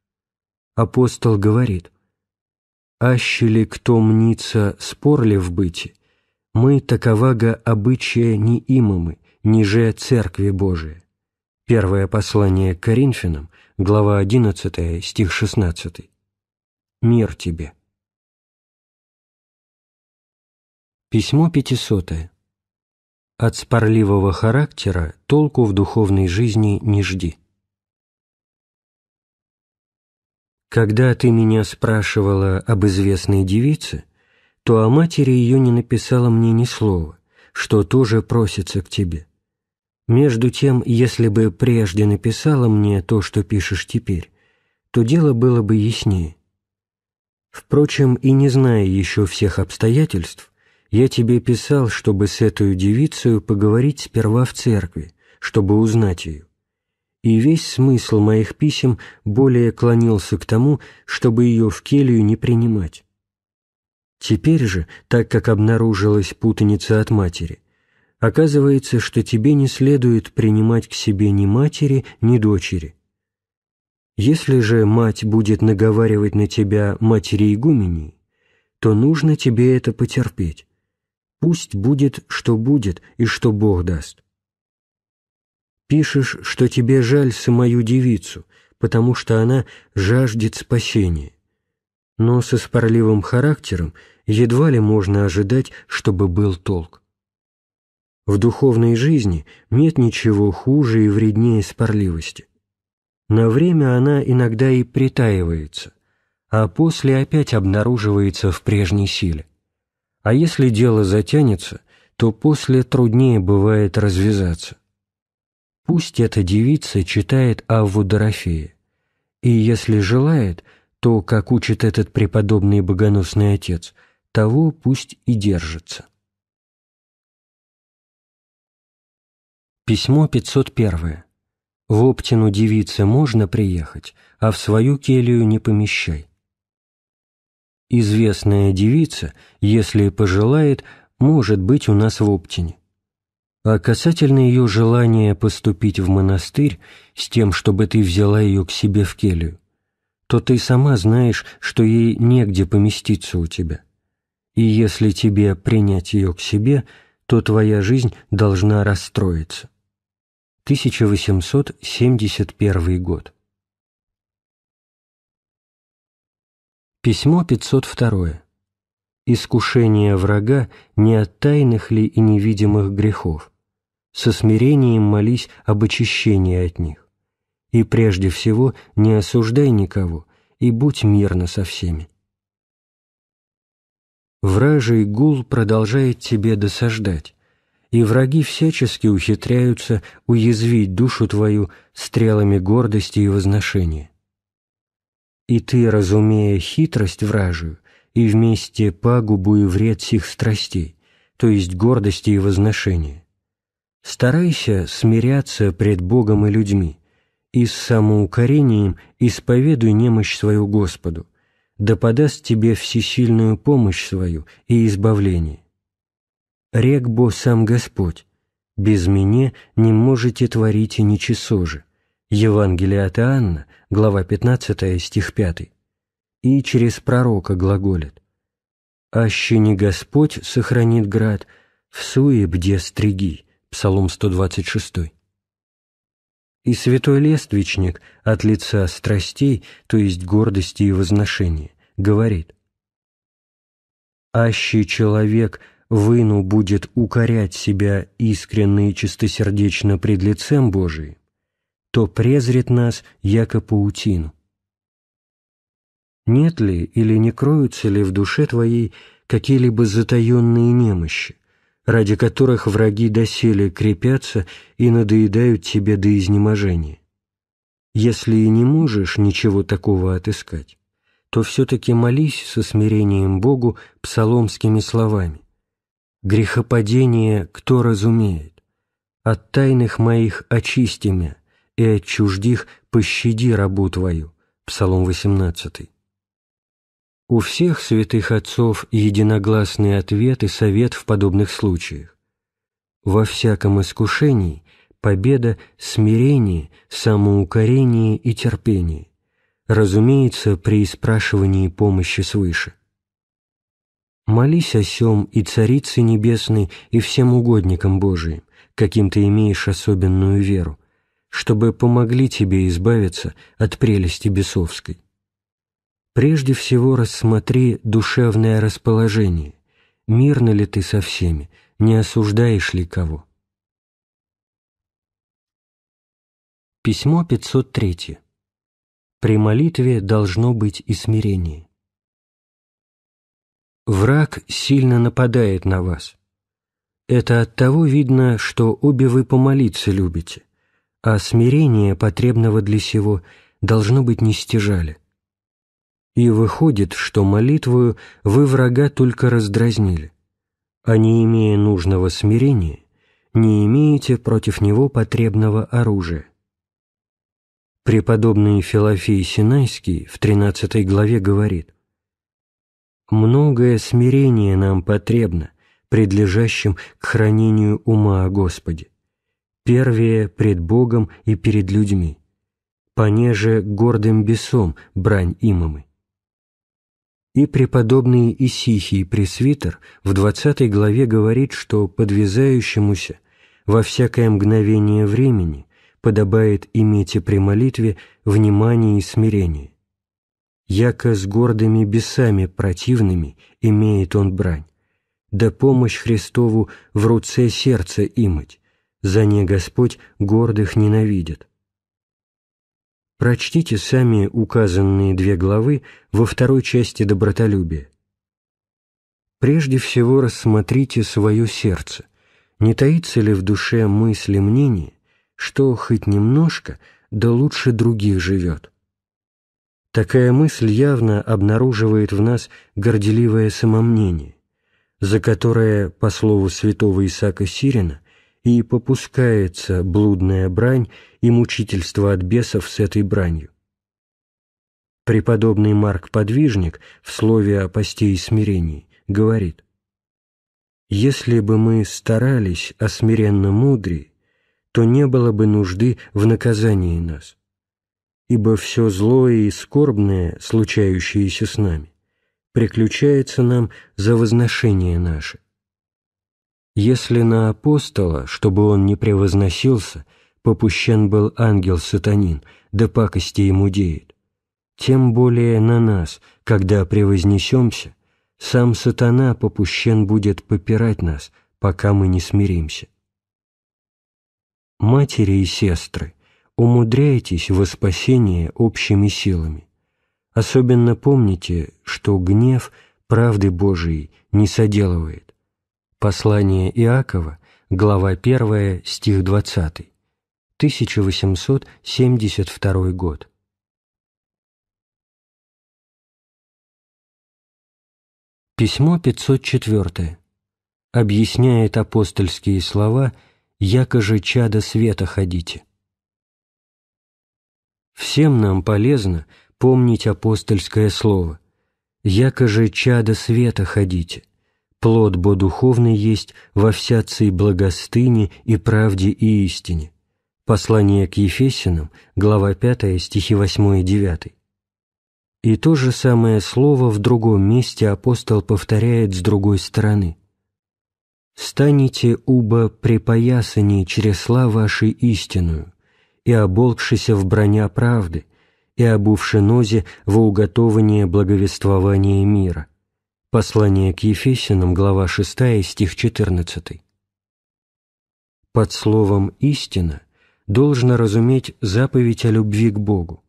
Апостол говорит, «Аще ли кто мнится спор ли в быте, мы таковаго обычая не имамы, ниже Церкви Божией. Первое послание к Коринфянам, глава 11, стих 16. «Мир тебе». Письмо 500. От спорливого характера толку в духовной жизни не жди. Когда ты меня спрашивала об известной девице, то о матери ее не написала мне ни слова, что тоже просится к тебе. Между тем, если бы прежде написала мне то, что пишешь теперь, то дело было бы яснее. Впрочем, и не зная еще всех обстоятельств, я тебе писал, чтобы с этой девицей поговорить сперва в церкви, чтобы узнать ее. И весь смысл моих писем более клонился к тому, чтобы ее в келью не принимать. Теперь же, так как обнаружилась путаница от матери, оказывается, что тебе не следует принимать к себе ни матери, ни дочери. Если же мать будет наговаривать на тебя матери игуменей, то нужно тебе это потерпеть. Пусть будет, что будет, и что Бог даст. Пишешь, что тебе жаль самую девицу, потому что она жаждет спасения. Но со спорливым характером едва ли можно ожидать, чтобы был толк. В духовной жизни нет ничего хуже и вреднее спорливости. На время она иногда и притаивается, а после опять обнаруживается в прежней силе. А если дело затянется, то после труднее бывает развязаться. Пусть эта девица читает Авву Дорофея, и если желает, то, как учит этот преподобный богоносный отец, того пусть и держится. Письмо 501. В Оптину девице можно приехать, а в свою келью не помещай. Известная девица, если пожелает, может быть у нас в Оптине. А касательно ее желания поступить в монастырь с тем, чтобы ты взяла ее к себе в келью, то ты сама знаешь, что ей негде поместиться у тебя. И если тебе принять ее к себе, то твоя жизнь должна расстроиться. 1871 год. Письмо 502. Искушение врага не от тайных ли и невидимых грехов. Со смирением молись об очищении от них. И прежде всего не осуждай никого, и будь мирно со всеми. Вражий гул продолжает тебе досаждать и враги всячески ухитряются уязвить душу твою стрелами гордости и возношения. И ты, разумея хитрость вражию, и вместе пагубу и вред сих страстей, то есть гордости и возношения, старайся смиряться пред Богом и людьми, и с самоукорением исповедуй немощь свою Господу, да подаст тебе всесильную помощь свою и избавление рек бо сам Господь, без меня не можете творить и ничего же». Евангелие от Иоанна, глава 15, стих 5. И через пророка глаголит. «Аще не Господь сохранит град, в суе бде стриги» Псалом 126. И святой лествичник от лица страстей, то есть гордости и возношения, говорит «Аще человек выну будет укорять себя искренне, и чистосердечно пред лицем Божиим, то презрит нас, яко паутину. Нет ли или не кроются ли в душе твоей какие-либо затаенные немощи, ради которых враги доселе крепятся и надоедают тебе до изнеможения? Если и не можешь ничего такого отыскать, то все-таки молись со смирением Богу псаломскими словами. Грехопадение кто разумеет? От тайных моих очисти мя, и от чуждих пощади рабу твою. Псалом 18. У всех святых отцов единогласный ответ и совет в подобных случаях. Во всяком искушении победа – смирение, самоукорение и терпение. Разумеется, при спрашивании помощи свыше. Молись о сем и Царице Небесной, и всем угодникам Божиим, каким ты имеешь особенную веру, чтобы помогли тебе избавиться от прелести бесовской. Прежде всего рассмотри душевное расположение, мирно ли ты со всеми, не осуждаешь ли кого. Письмо 503. При молитве должно быть и смирение. Враг сильно нападает на вас. Это от того видно, что обе вы помолиться любите, а смирение, потребного для сего, должно быть не стяжали. И выходит, что молитвою вы врага только раздразнили, а не имея нужного смирения, не имеете против него потребного оружия. Преподобный Филофей Синайский в 13 главе говорит – многое смирение нам потребно, предлежащим к хранению ума о Господе. Первее пред Богом и перед людьми. Понеже гордым бесом брань имамы. И преподобный Исихий пресвитер в 20 главе говорит, что подвязающемуся во всякое мгновение времени подобает иметь и при молитве внимание и смирение яко с гордыми бесами противными имеет он брань, да помощь Христову в руце сердце имать, за не Господь гордых ненавидит. Прочтите сами указанные две главы во второй части добротолюбие. Прежде всего рассмотрите свое сердце, не таится ли в душе мысли мнение, что хоть немножко, да лучше других живет. Такая мысль явно обнаруживает в нас горделивое самомнение, за которое, по слову святого Исаака Сирина, и попускается блудная брань и мучительство от бесов с этой бранью. Преподобный Марк Подвижник в слове о посте и смирении говорит «Если бы мы старались о смиренно мудрее, то не было бы нужды в наказании нас, ибо все злое и скорбное, случающееся с нами, приключается нам за возношение наше. Если на апостола, чтобы он не превозносился, попущен был ангел-сатанин, да пакости ему деет, тем более на нас, когда превознесемся, сам сатана попущен будет попирать нас, пока мы не смиримся. Матери и сестры, умудряйтесь во спасение общими силами. Особенно помните, что гнев правды Божией не соделывает. Послание Иакова, глава 1, стих 20, 1872 год. Письмо 504 объясняет апостольские слова «Яко же чада света ходите». Всем нам полезно помнить апостольское слово. «Якоже чада света ходите, плод бо духовный есть во всяцей благостыне и правде и истине». Послание к Ефесинам, глава 5, стихи 8 и 9. И то же самое слово в другом месте апостол повторяет с другой стороны. «Станете, уба, препоясани чресла вашей истинную, и оболкшися в броня правды, и обувши нозе во уготование благовествования мира. Послание к Ефесиным, глава 6, стих 14. Под словом «истина» должно разуметь заповедь о любви к Богу.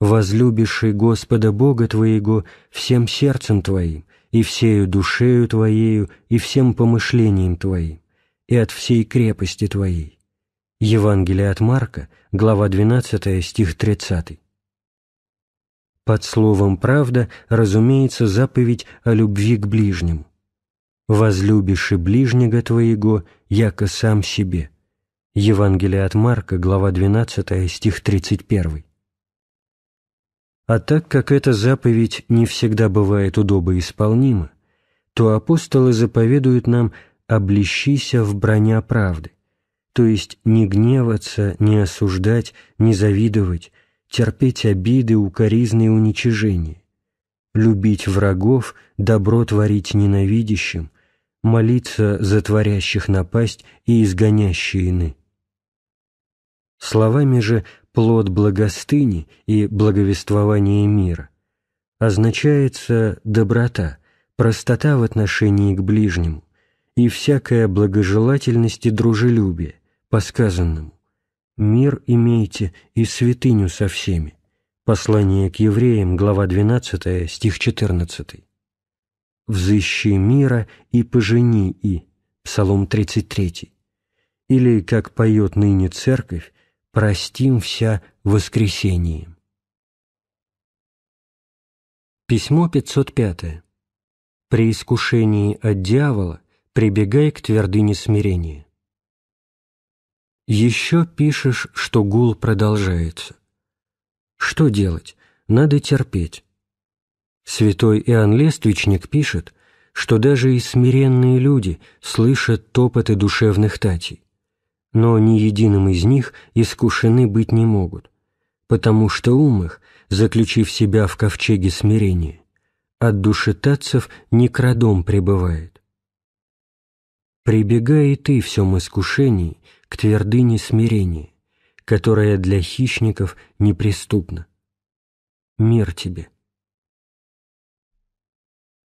«Возлюбивший Господа Бога твоего всем сердцем твоим, и всею душею твоею, и всем помышлением твоим, и от всей крепости твоей». Евангелие от Марка, глава 12, стих 30. Под словом «правда» разумеется заповедь о любви к ближнему. «Возлюбишь и ближнего твоего, яко сам себе». Евангелие от Марка, глава 12, стих 31. А так как эта заповедь не всегда бывает удобо исполнима, то апостолы заповедуют нам «облещися в броня правды», то есть не гневаться, не осуждать, не завидовать, терпеть обиды, укоризны и уничижения, любить врагов, добро творить ненавидящим, молиться за творящих напасть и изгонящие ины. Словами же «плод благостыни» и «благовествование мира» означается доброта, простота в отношении к ближнему и всякая благожелательность и дружелюбие, по сказанному «Мир имейте и святыню со всеми». Послание к евреям, глава 12, стих 14. «Взыщи мира и пожени и» Псалом 33. Или, как поет ныне церковь, «Простим вся воскресением». Письмо 505. При искушении от дьявола прибегай к твердыне смирения. Еще пишешь, что гул продолжается. Что делать? Надо терпеть. Святой Иоанн Лествичник пишет, что даже и смиренные люди слышат топоты душевных татей, но ни единым из них искушены быть не могут, потому что ум их, заключив себя в ковчеге смирения, от души татцев некрадом пребывает. Прибегай ты в всем искушении к твердыне смирения, которая для хищников неприступна. Мир тебе.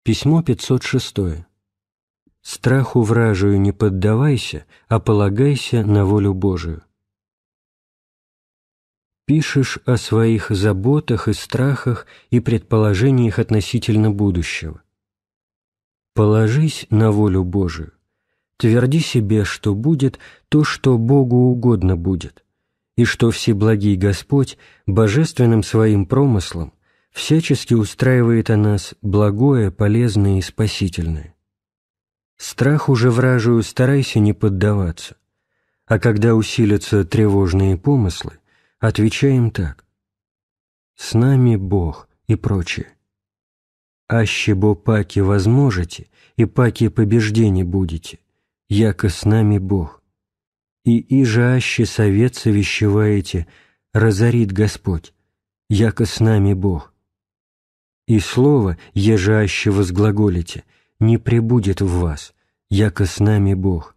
Письмо 506. Страху вражию не поддавайся, а полагайся на волю Божию. Пишешь о своих заботах и страхах и предположениях относительно будущего. Положись на волю Божию Тверди себе, что будет то, что Богу угодно будет, и что Всеблагий Господь божественным своим промыслом всячески устраивает о нас благое, полезное и спасительное. Страх уже вражию старайся не поддаваться, а когда усилятся тревожные помыслы, отвечаем так. «С нами Бог» и прочее. «Аще бо паки возможете, и паки побеждений будете, яко с нами Бог. И иже аще совет совещеваете, разорит Господь, яко с нами Бог. И слово, еже аще возглаголите, не пребудет в вас, яко с нами Бог.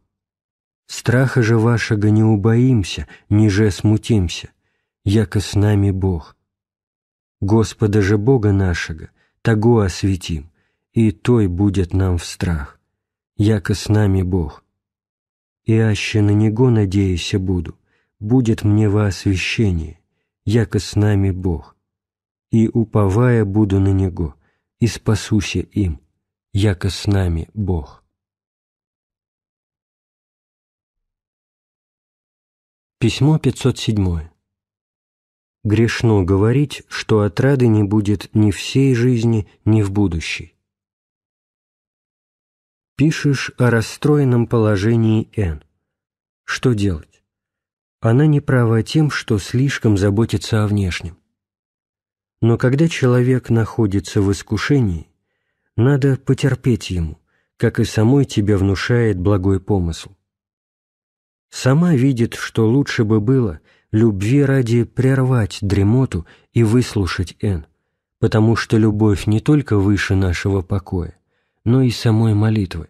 Страха же вашего не убоимся, ниже смутимся, яко с нами Бог. Господа же Бога нашего, того осветим, и той будет нам в страх яко с нами Бог. И аще на Него надеяся буду, будет мне во освящение, яко с нами Бог. И уповая буду на Него, и спасуся им, яко с нами Бог. Письмо 507. Грешно говорить, что отрады не будет ни в сей жизни, ни в будущей. Пишешь о расстроенном положении Н. Что делать? Она не права тем, что слишком заботится о внешнем. Но когда человек находится в искушении, надо потерпеть ему, как и самой тебе внушает благой помысл. Сама видит, что лучше бы было любви ради прервать дремоту и выслушать Н, потому что любовь не только выше нашего покоя, но и самой молитвы,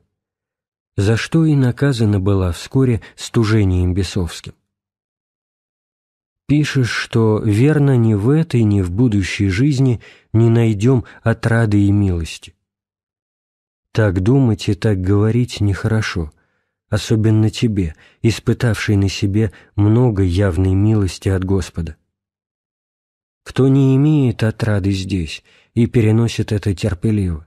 за что и наказана была вскоре стужением бесовским. Пишешь, что верно ни в этой, ни в будущей жизни не найдем отрады и милости. Так думать и так говорить нехорошо, особенно тебе, испытавшей на себе много явной милости от Господа. Кто не имеет отрады здесь и переносит это терпеливо,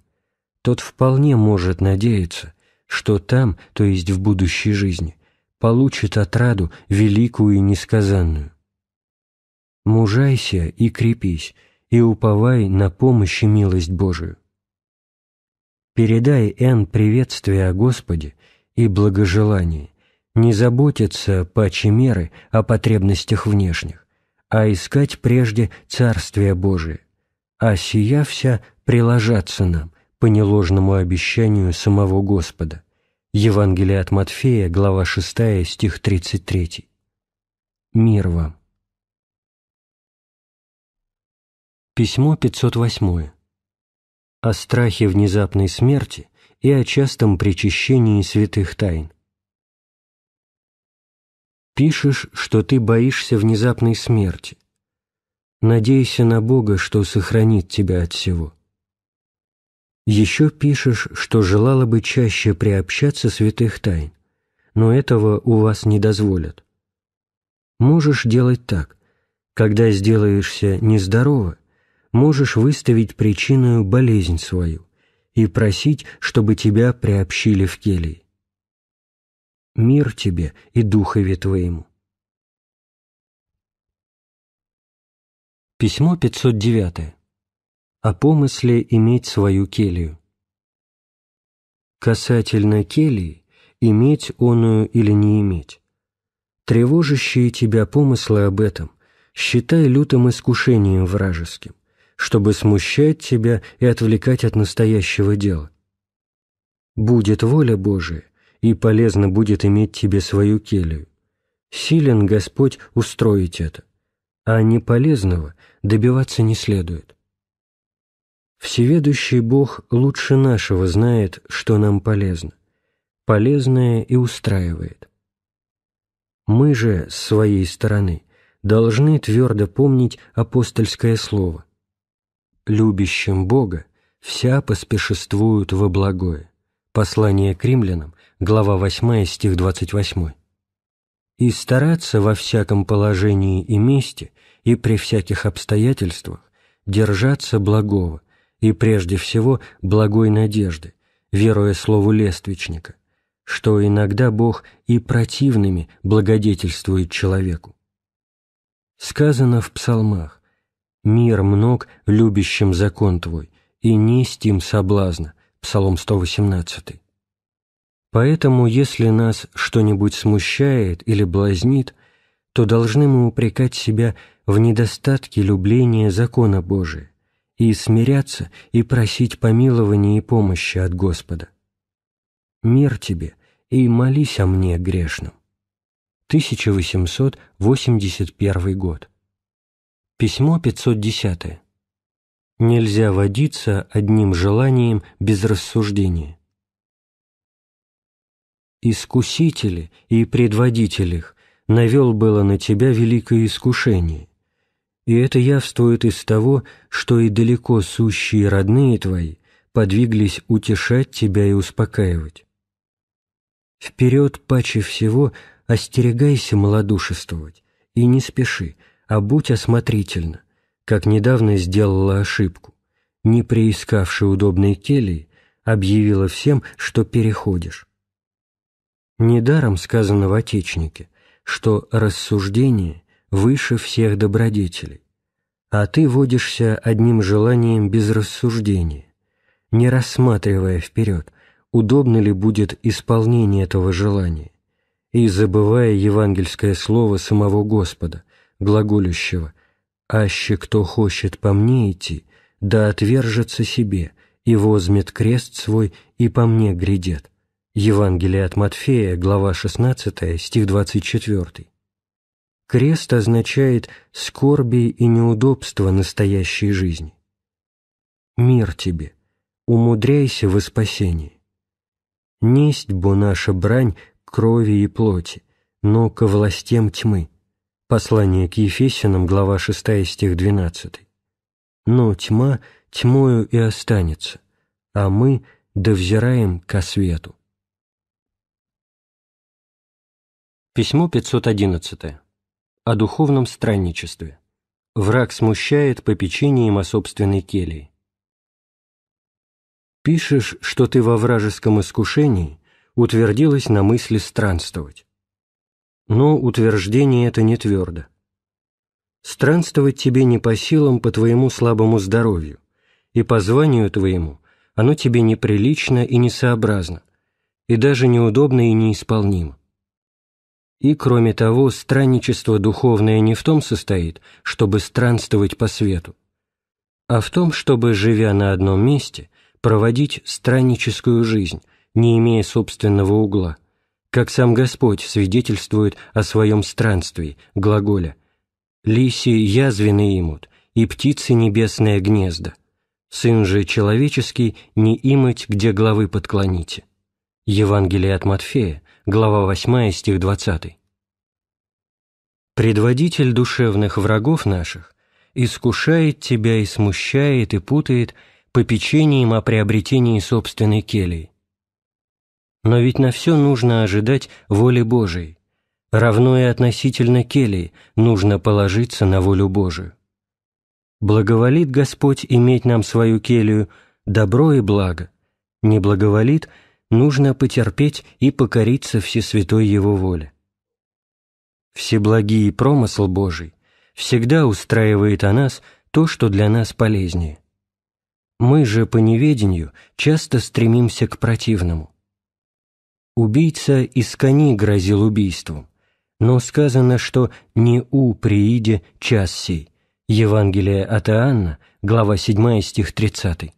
тот вполне может надеяться, что там, то есть в будущей жизни, получит отраду великую и несказанную. Мужайся и крепись, и уповай на помощь и милость Божию. Передай Н приветствие о Господе и благожелание, не заботиться паче меры о потребностях внешних, а искать прежде Царствие Божие, а сия вся приложаться нам по неложному обещанию самого Господа. Евангелие от Матфея, глава 6, стих 33. Мир вам. Письмо 508. О страхе внезапной смерти и о частом причащении святых тайн. Пишешь, что ты боишься внезапной смерти. Надейся на Бога, что сохранит тебя от всего. Еще пишешь, что желала бы чаще приобщаться святых тайн, но этого у вас не дозволят. Можешь делать так. Когда сделаешься нездорово, можешь выставить причиною болезнь свою и просить, чтобы тебя приобщили в келии. Мир тебе и духове твоему. Письмо 509 о помысле иметь свою келью. Касательно келии, иметь оную или не иметь. Тревожащие тебя помыслы об этом считай лютым искушением вражеским, чтобы смущать тебя и отвлекать от настоящего дела. Будет воля Божия, и полезно будет иметь тебе свою келью. Силен Господь устроить это, а неполезного добиваться не следует. Всеведущий Бог лучше нашего знает, что нам полезно, полезное и устраивает. Мы же, с своей стороны, должны твердо помнить апостольское слово. «Любящим Бога вся поспешествуют во благое». Послание к римлянам, глава 8, стих 28. «И стараться во всяком положении и месте и при всяких обстоятельствах держаться благого – и прежде всего благой надежды, веруя слову лествичника, что иногда Бог и противными благодетельствует человеку. Сказано в псалмах «Мир мног любящим закон твой, и не стим соблазна» Псалом 118. Поэтому, если нас что-нибудь смущает или блазнит, то должны мы упрекать себя в недостатке любления закона Божия, и смиряться, и просить помилования и помощи от Господа. Мир тебе, и молись о мне грешном. 1881 год. Письмо 510. Нельзя водиться одним желанием без рассуждения. Искусители и предводитель их навел было на тебя великое искушение, и это явствует из того, что и далеко сущие родные твои подвиглись утешать тебя и успокаивать. Вперед паче всего остерегайся малодушествовать и не спеши, а будь осмотрительна, как недавно сделала ошибку. Не приискавши удобной келии, объявила всем, что переходишь. Недаром сказано в Отечнике, что рассуждение выше всех добродетелей, а ты водишься одним желанием без рассуждения, не рассматривая вперед, удобно ли будет исполнение этого желания, и забывая евангельское слово самого Господа, глаголющего «Аще кто хочет по мне идти, да отвержется себе, и возьмет крест свой, и по мне грядет». Евангелие от Матфея, глава 16, стих 24. Крест означает скорби и неудобства настоящей жизни. Мир тебе, умудряйся во спасении. Несть бо наша брань крови и плоти, но ко властям тьмы. Послание к Ефесянам, глава 6, стих 12. Но тьма тьмою и останется, а мы довзираем ко свету. Письмо 511 о духовном странничестве. Враг смущает попечением о собственной келии. «Пишешь, что ты во вражеском искушении утвердилась на мысли странствовать». Но утверждение это не твердо. Странствовать тебе не по силам по твоему слабому здоровью, и по званию твоему оно тебе неприлично и несообразно, и даже неудобно и неисполнимо. И, кроме того, странничество духовное не в том состоит, чтобы странствовать по свету, а в том, чтобы, живя на одном месте, проводить странническую жизнь, не имея собственного угла, как сам Господь свидетельствует о своем странстве, глаголя: «Лиси язвены имут, и птицы небесное гнезда, сын же человеческий не имать, где главы подклоните». Евангелие от Матфея, глава 8, стих 20. «Предводитель душевных врагов наших искушает тебя и смущает и путает попечением о приобретении собственной келии. Но ведь на все нужно ожидать воли Божией. Равно и относительно келии нужно положиться на волю Божию. Благоволит Господь иметь нам свою келию добро и благо, не благоволит – нужно потерпеть и покориться всесвятой Его воле. Всеблагий промысл Божий всегда устраивает о нас то, что для нас полезнее. Мы же по неведению часто стремимся к противному. Убийца из кони грозил убийством, но сказано, что «не у прииде час сей» Евангелие от Иоанна, глава 7, стих 30.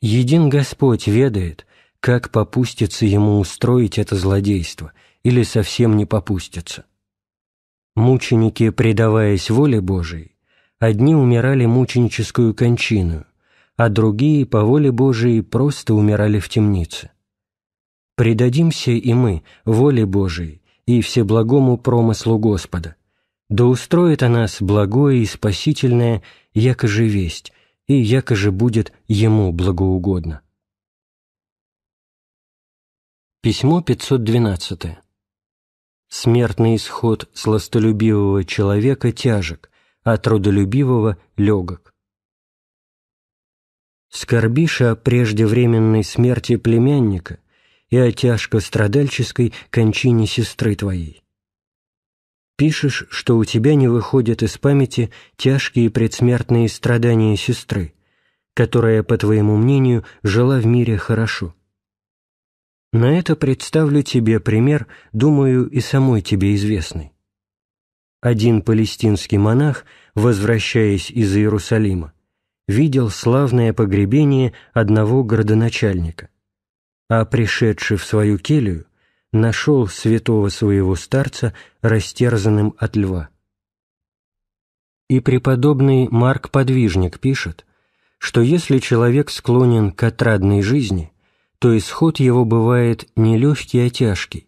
Един Господь ведает, как попустится ему устроить это злодейство или совсем не попустится. Мученики, предаваясь воле Божией, одни умирали мученическую кончину, а другие по воле Божией просто умирали в темнице. Предадимся и мы воле Божией и всеблагому промыслу Господа. Да устроит о нас благое и спасительное, якоже весть, и якоже будет Ему благоугодно. Письмо 512. Смертный исход сластолюбивого человека тяжек, а трудолюбивого – легок. Скорбишь о преждевременной смерти племянника и о тяжко-страдальческой кончине сестры твоей. Пишешь, что у тебя не выходят из памяти тяжкие предсмертные страдания сестры, которая, по твоему мнению, жила в мире хорошо – на это представлю тебе пример, думаю, и самой тебе известный. Один палестинский монах, возвращаясь из Иерусалима, видел славное погребение одного городоначальника, а пришедший в свою келью, нашел святого своего старца растерзанным от льва. И преподобный Марк Подвижник пишет, что если человек склонен к отрадной жизни, то исход его бывает нелегкий, а тяжкий,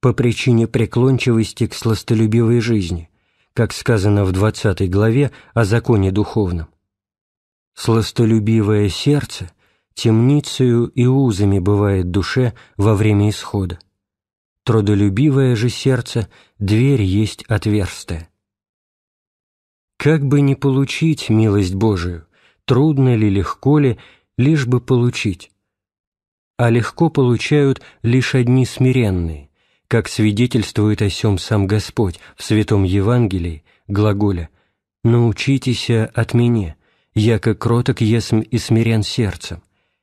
по причине преклончивости к сластолюбивой жизни, как сказано в 20 главе о законе духовном. Сластолюбивое сердце темницею и узами бывает душе во время исхода. Трудолюбивое же сердце дверь есть отверстие. Как бы не получить милость Божию, трудно ли, легко ли, лишь бы получить а легко получают лишь одни смиренные, как свидетельствует о сем сам Господь в Святом Евангелии, глаголя «Научитесь от меня, яко кроток есм и смирен сердцем,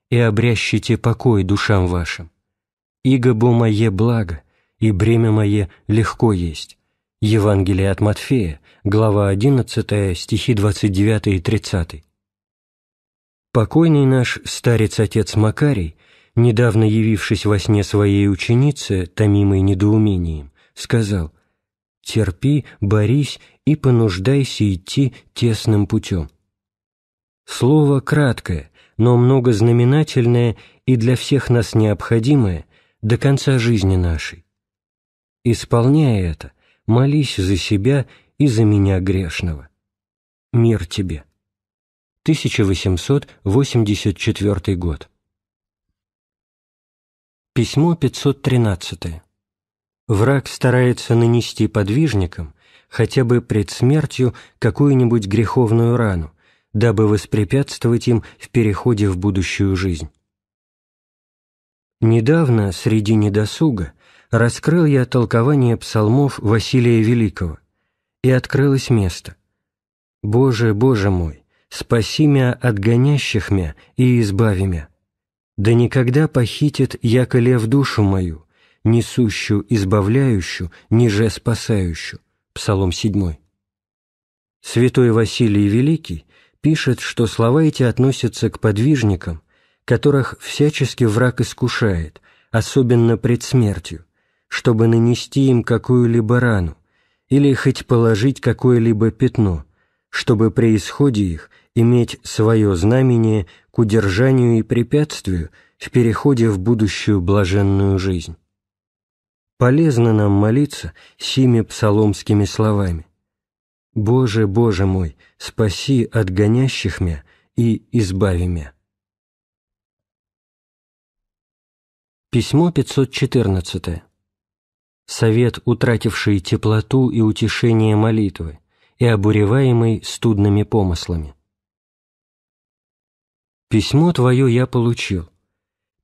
и обрящите покой душам вашим. Игобо мое благо, и бремя мое легко есть». Евангелие от Матфея, глава 11, стихи 29 и 30. Покойный наш старец-отец Макарий недавно явившись во сне своей ученице, томимой недоумением, сказал «Терпи, борись и понуждайся идти тесным путем». Слово краткое, но многознаменательное и для всех нас необходимое до конца жизни нашей. Исполняя это, молись за себя и за меня грешного. Мир тебе. 1884 год. Письмо 513. Враг старается нанести подвижникам хотя бы пред смертью какую-нибудь греховную рану, дабы воспрепятствовать им в переходе в будущую жизнь. Недавно, среди недосуга, раскрыл я толкование псалмов Василия Великого, и открылось место. «Боже, Боже мой, спаси мя от гонящих мя и избави мя, да никогда похитит яко лев душу мою, несущую, избавляющую, ниже спасающую. Псалом 7. Святой Василий Великий пишет, что слова эти относятся к подвижникам, которых всячески враг искушает, особенно пред смертью, чтобы нанести им какую-либо рану или хоть положить какое-либо пятно, чтобы при исходе их иметь свое знамение к удержанию и препятствию в переходе в будущую блаженную жизнь. Полезно нам молиться сими псаломскими словами. «Боже, Боже мой, спаси от гонящих мя и избави мя». Письмо 514. Совет, утративший теплоту и утешение молитвы и обуреваемый студными помыслами. «Письмо твое я получил.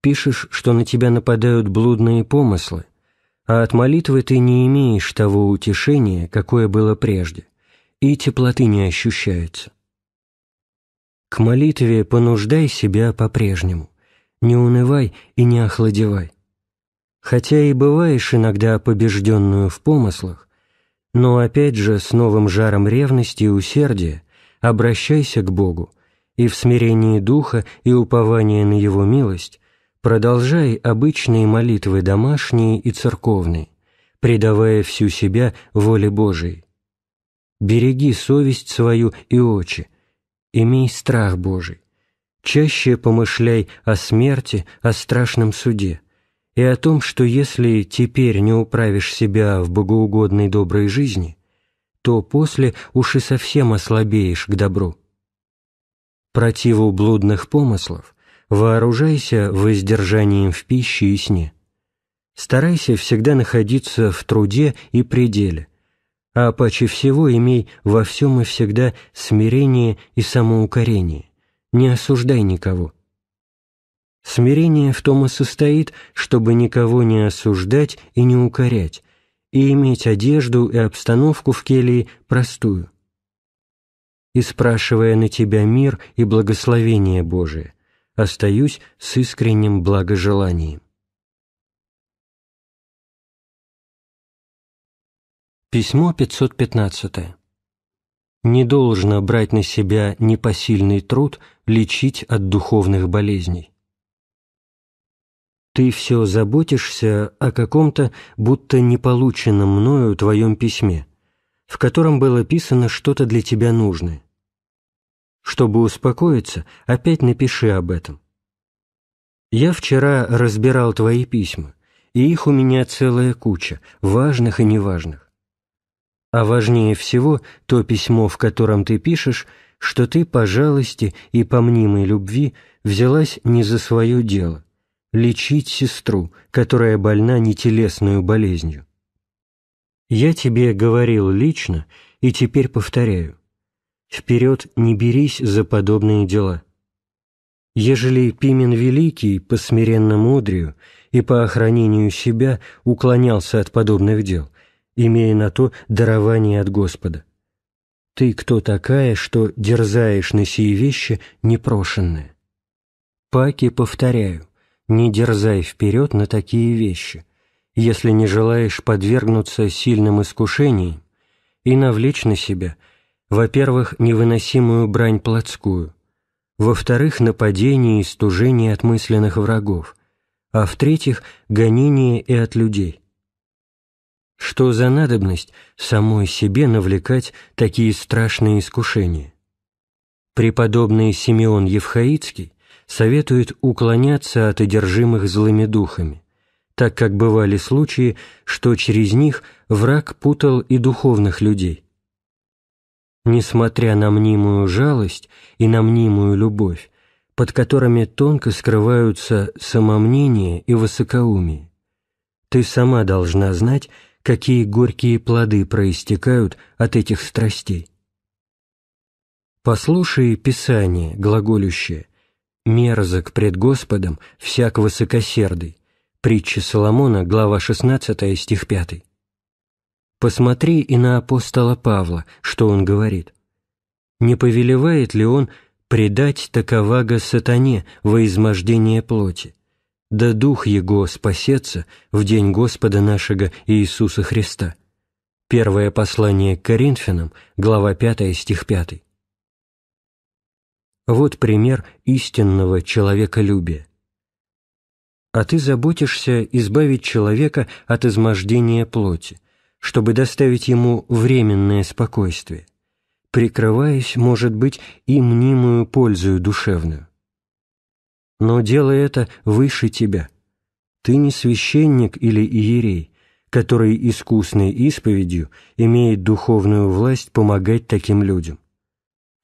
Пишешь, что на тебя нападают блудные помыслы, а от молитвы ты не имеешь того утешения, какое было прежде, и теплоты не ощущается. К молитве понуждай себя по-прежнему, не унывай и не охладевай. Хотя и бываешь иногда побежденную в помыслах, но опять же с новым жаром ревности и усердия обращайся к Богу и в смирении духа и упования на Его милость продолжай обычные молитвы домашние и церковные, предавая всю себя воле Божией. Береги совесть свою и очи, имей страх Божий, чаще помышляй о смерти, о страшном суде, и о том, что если теперь не управишь себя в богоугодной доброй жизни, то после уж и совсем ослабеешь к добру. Противу блудных помыслов вооружайся воздержанием в пище и сне. Старайся всегда находиться в труде и пределе, а паче всего имей во всем и всегда смирение и самоукорение, не осуждай никого – Смирение в том и состоит, чтобы никого не осуждать и не укорять, и иметь одежду и обстановку в келии простую. И спрашивая на тебя мир и благословение Божие, остаюсь с искренним благожеланием. Письмо 515. Не должно брать на себя непосильный труд лечить от духовных болезней. Ты все заботишься о каком-то будто не полученном мною твоем письме, в котором было писано что-то для тебя нужное. Чтобы успокоиться, опять напиши об этом. Я вчера разбирал твои письма, и их у меня целая куча, важных и неважных. А важнее всего то письмо, в котором ты пишешь, что ты по жалости и по мнимой любви взялась не за свое дело, лечить сестру, которая больна нетелесную болезнью. Я тебе говорил лично и теперь повторяю. Вперед не берись за подобные дела. Ежели Пимен Великий по смиренно мудрию и по охранению себя уклонялся от подобных дел, имея на то дарование от Господа. Ты кто такая, что дерзаешь на сие вещи непрошенные? Паки повторяю, не дерзай вперед на такие вещи, если не желаешь подвергнуться сильным искушениям и навлечь на себя, во-первых, невыносимую брань плотскую, во-вторых, нападение и стужение от мысленных врагов, а в-третьих, гонение и от людей. Что за надобность самой себе навлекать такие страшные искушения? Преподобный Симеон Евхаицкий советует уклоняться от одержимых злыми духами, так как бывали случаи, что через них враг путал и духовных людей. Несмотря на мнимую жалость и на мнимую любовь, под которыми тонко скрываются самомнение и высокоумие, ты сама должна знать, какие горькие плоды проистекают от этих страстей. Послушай Писание, глаголющее мерзок пред Господом всяк высокосердый. Притча Соломона, глава 16, стих 5. Посмотри и на апостола Павла, что он говорит. Не повелевает ли он предать таковаго сатане во измождение плоти? Да дух его спасется в день Господа нашего Иисуса Христа. Первое послание к Коринфянам, глава 5, стих 5. Вот пример истинного человеколюбия. А ты заботишься избавить человека от измождения плоти, чтобы доставить ему временное спокойствие, прикрываясь, может быть, и мнимую пользу душевную. Но дело это выше тебя. Ты не священник или иерей, который искусной исповедью имеет духовную власть помогать таким людям.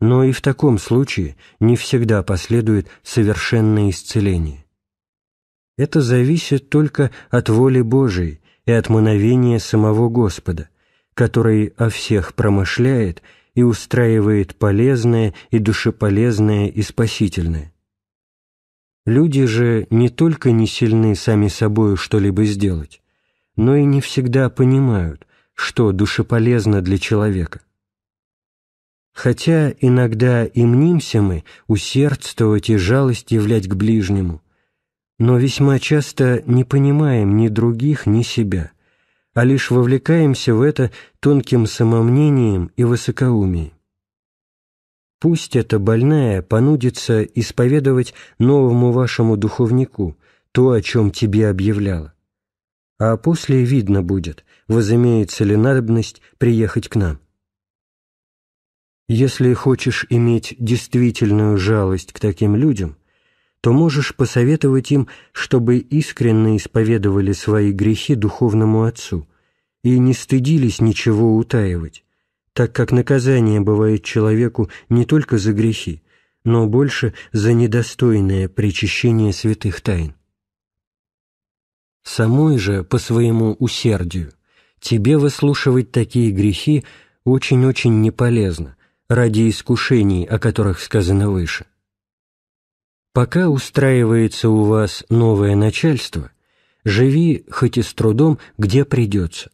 Но и в таком случае не всегда последует совершенное исцеление. Это зависит только от воли Божией и от мановения самого Господа, который о всех промышляет и устраивает полезное и душеполезное и спасительное. Люди же не только не сильны сами собою что-либо сделать, но и не всегда понимают, что душеполезно для человека. Хотя иногда и мнимся мы усердствовать и жалость являть к ближнему, но весьма часто не понимаем ни других, ни себя, а лишь вовлекаемся в это тонким самомнением и высокоумием. Пусть эта больная понудится исповедовать новому вашему духовнику то, о чем тебе объявляла. А после видно будет, возымеется ли надобность приехать к нам. Если хочешь иметь действительную жалость к таким людям, то можешь посоветовать им, чтобы искренне исповедовали свои грехи духовному отцу и не стыдились ничего утаивать, так как наказание бывает человеку не только за грехи, но больше за недостойное причащение святых тайн. Самой же по своему усердию тебе выслушивать такие грехи очень-очень не полезно, ради искушений, о которых сказано выше. Пока устраивается у вас новое начальство, живи, хоть и с трудом, где придется.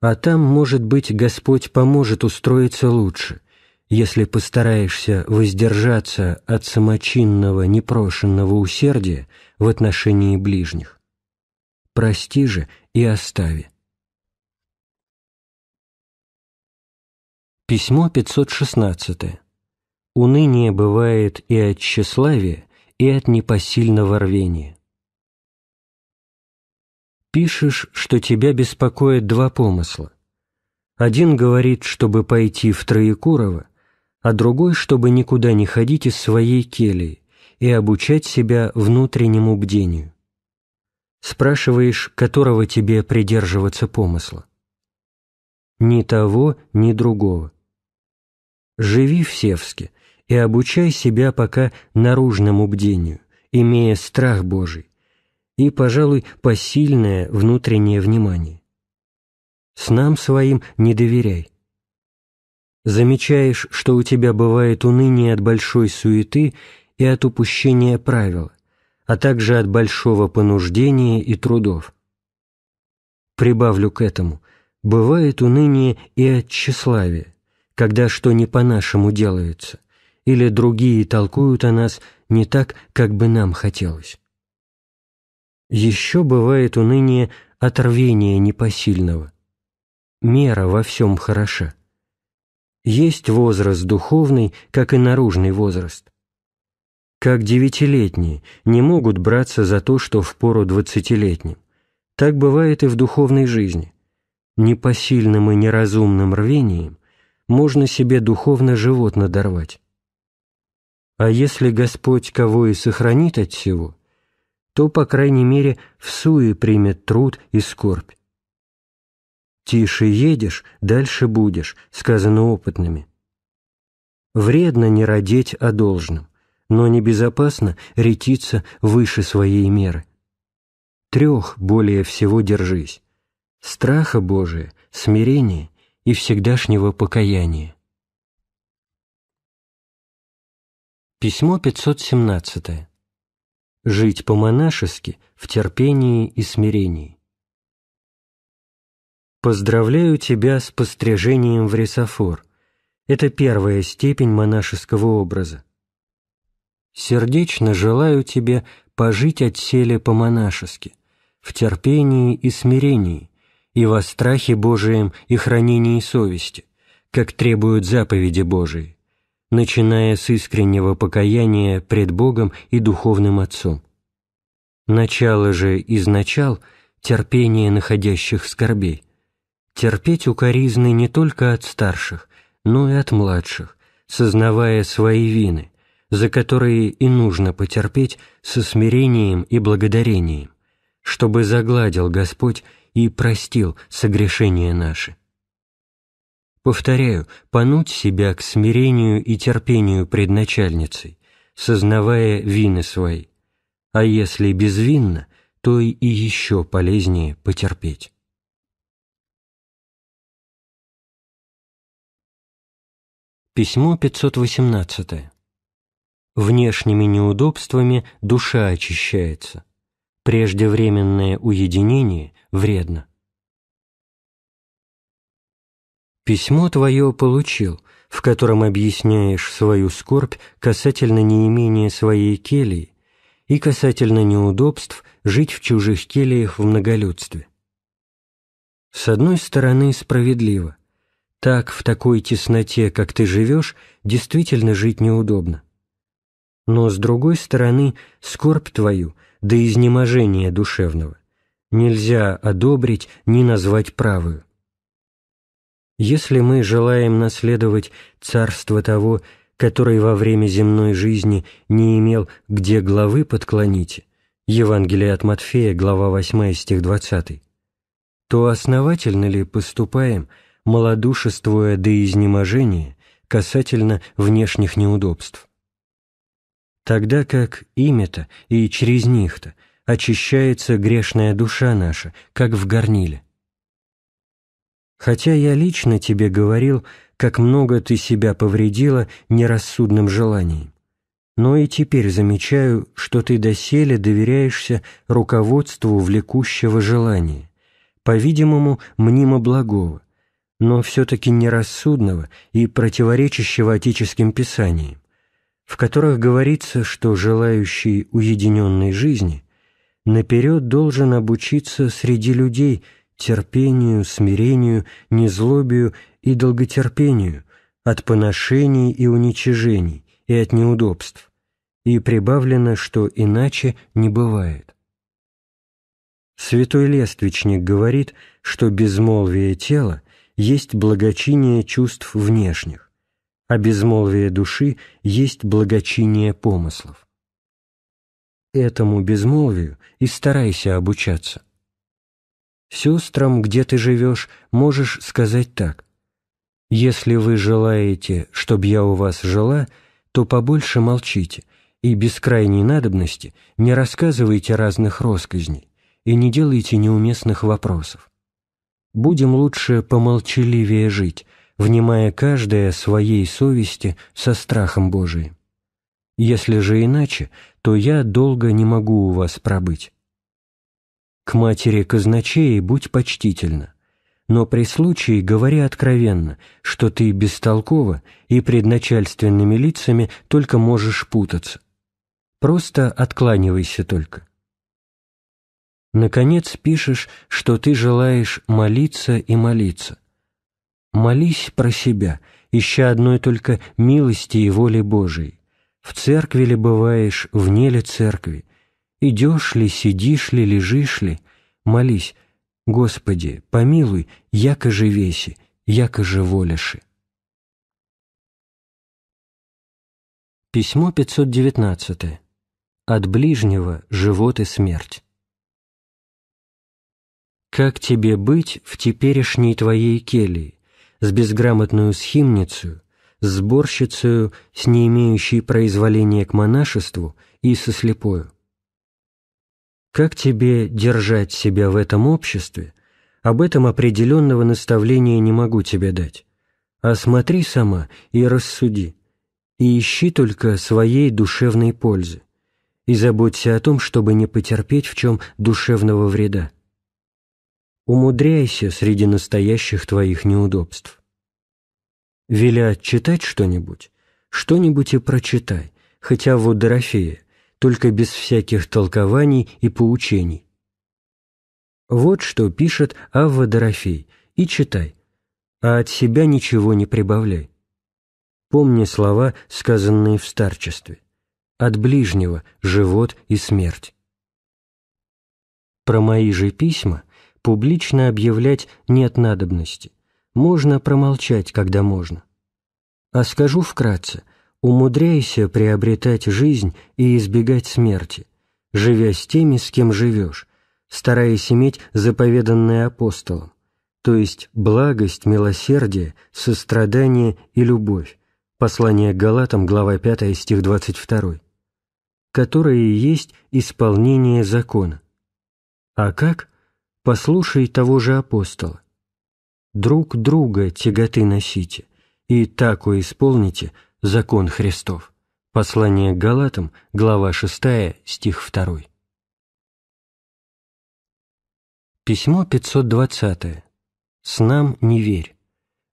А там, может быть, Господь поможет устроиться лучше, если постараешься воздержаться от самочинного непрошенного усердия в отношении ближних. Прости же и остави. Письмо 516. Уныние бывает и от тщеславия, и от непосильного рвения. Пишешь, что тебя беспокоят два помысла. Один говорит, чтобы пойти в Троекурово, а другой, чтобы никуда не ходить из своей келии и обучать себя внутреннему бдению. Спрашиваешь, которого тебе придерживаться помысла. Ни того, ни другого. Живи в Севске и обучай себя пока наружному бдению, имея страх Божий, и, пожалуй, посильное внутреннее внимание. с нам своим не доверяй. Замечаешь, что у тебя бывает уныние от большой суеты и от упущения правила, а также от большого понуждения и трудов. Прибавлю к этому, бывает уныние и от тщеславия, когда что не по-нашему делается, или другие толкуют о нас не так, как бы нам хотелось. Еще бывает уныние от непосильного. Мера во всем хороша. Есть возраст духовный, как и наружный возраст. Как девятилетние не могут браться за то, что в пору двадцатилетним. Так бывает и в духовной жизни. Непосильным и неразумным рвением можно себе духовно живот надорвать. А если Господь кого и сохранит от всего, то, по крайней мере, в суе примет труд и скорбь. «Тише едешь, дальше будешь», — сказано опытными. Вредно не родить о а должном, но небезопасно ретиться выше своей меры. Трех более всего держись. Страха Божия, смирение и всегдашнего покаяния. Письмо 517. Жить по-монашески в терпении и смирении. Поздравляю тебя с пострижением в ресофор. Это первая степень монашеского образа. Сердечно желаю тебе пожить от селе по-монашески, в терпении и смирении, и во страхе Божием и хранении совести, как требуют заповеди Божии, начиная с искреннего покаяния пред Богом и духовным Отцом. Начало же изначал начал — терпение находящих скорбей. Терпеть укоризны не только от старших, но и от младших, сознавая свои вины, за которые и нужно потерпеть со смирением и благодарением, чтобы загладил Господь и простил согрешения наши. Повторяю, понуть себя к смирению и терпению предначальницей, сознавая вины свои, а если безвинно, то и еще полезнее потерпеть. Письмо 518. Внешними неудобствами душа очищается – преждевременное уединение вредно. Письмо твое получил, в котором объясняешь свою скорбь касательно неимения своей келии и касательно неудобств жить в чужих келиях в многолюдстве. С одной стороны, справедливо. Так, в такой тесноте, как ты живешь, действительно жить неудобно. Но, с другой стороны, скорбь твою – до изнеможения душевного, нельзя одобрить ни назвать правую. Если мы желаем наследовать царство того, который во время земной жизни не имел где главы подклоните, Евангелие от Матфея, глава 8, стих 20, то основательно ли поступаем, малодушествуя до изнеможения, касательно внешних неудобств? тогда как ими-то и через них-то очищается грешная душа наша, как в горниле. Хотя я лично тебе говорил, как много ты себя повредила нерассудным желанием, но и теперь замечаю, что ты доселе доверяешься руководству влекущего желания, по-видимому, мнимо благого, но все-таки нерассудного и противоречащего отеческим писаниям в которых говорится, что желающий уединенной жизни наперед должен обучиться среди людей терпению, смирению, незлобию и долготерпению от поношений и уничижений и от неудобств, и прибавлено, что иначе не бывает. Святой Лествичник говорит, что безмолвие тела есть благочиние чувств внешних а безмолвие души есть благочиние помыслов. Этому безмолвию и старайся обучаться. Сестрам, где ты живешь, можешь сказать так. «Если вы желаете, чтобы я у вас жила, то побольше молчите и без крайней надобности не рассказывайте разных роскозней и не делайте неуместных вопросов. Будем лучше помолчаливее жить, внимая каждое своей совести со страхом Божиим. Если же иначе, то я долго не могу у вас пробыть. К матери казначеи будь почтительна, но при случае говори откровенно, что ты бестолкова и пред начальственными лицами только можешь путаться. Просто откланивайся только. Наконец пишешь, что ты желаешь молиться и молиться, Молись про себя, ища одной только милости и воли Божией. В церкви ли бываешь, вне ли церкви? Идешь ли, сидишь ли, лежишь ли? Молись, Господи, помилуй, яко же веси, яко же воляши. Письмо 519. От ближнего живот и смерть. Как тебе быть в теперешней твоей келии? с безграмотную схимницу, с сборщицею, с не имеющей произволения к монашеству и со слепою. Как тебе держать себя в этом обществе, об этом определенного наставления не могу тебе дать. А смотри сама и рассуди, и ищи только своей душевной пользы, и заботься о том, чтобы не потерпеть в чем душевного вреда умудряйся среди настоящих твоих неудобств. Веля читать что-нибудь, что-нибудь и прочитай, хотя вот Дорофея, только без всяких толкований и поучений. Вот что пишет Авва Дорофей, и читай, а от себя ничего не прибавляй. Помни слова, сказанные в старчестве. От ближнего – живот и смерть. Про мои же письма – публично объявлять нет надобности. Можно промолчать, когда можно. А скажу вкратце, умудряйся приобретать жизнь и избегать смерти, живя с теми, с кем живешь, стараясь иметь заповеданное апостолом, то есть благость, милосердие, сострадание и любовь, послание Галатам, глава 5, стих 22, которое и есть исполнение закона. А как? Послушай того же апостола. Друг друга тяготы носите, и так исполните закон Христов. Послание к Галатам, глава 6, стих 2. Письмо 520. С нам не верь.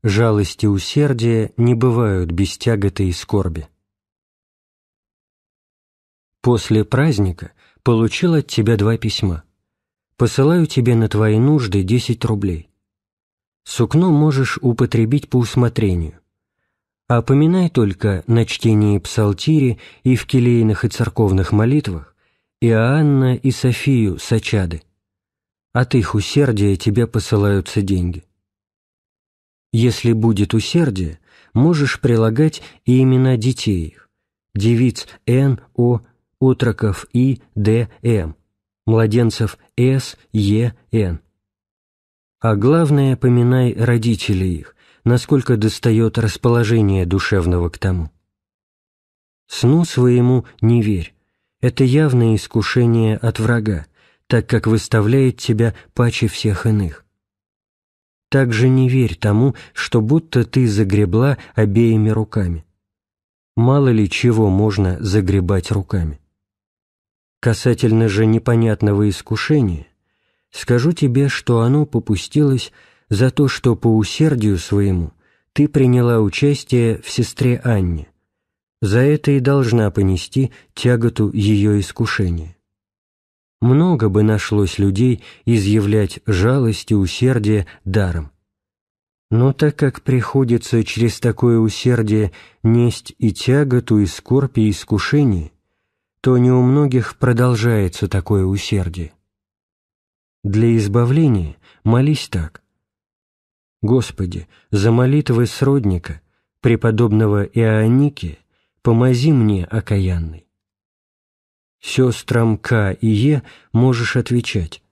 Жалости и усердие не бывают без тяготы и скорби. После праздника получил от тебя два письма – Посылаю тебе на твои нужды 10 рублей. Сукно можешь употребить по усмотрению. А поминай только на чтении псалтири и в келейных и церковных молитвах Иоанна и Софию Сачады. От их усердия тебе посылаются деньги. Если будет усердие, можешь прилагать и имена детей их, девиц Н, О, отроков И, Д, М, Младенцев С, Е, Н. А главное, поминай родителей их, насколько достает расположение душевного к тому. Сну своему не верь. Это явное искушение от врага, так как выставляет тебя паче всех иных. Также не верь тому, что будто ты загребла обеими руками. Мало ли чего можно загребать руками. Касательно же непонятного искушения, скажу тебе, что оно попустилось за то, что по усердию своему ты приняла участие в сестре Анне. За это и должна понести тяготу ее искушения. Много бы нашлось людей изъявлять жалость и усердие даром. Но так как приходится через такое усердие несть и тяготу, и скорбь, и искушение – то не у многих продолжается такое усердие. Для избавления молись так. «Господи, за молитвы сродника, преподобного Иоанники, помози мне, окаянный». Сестрам К и Е можешь отвечать.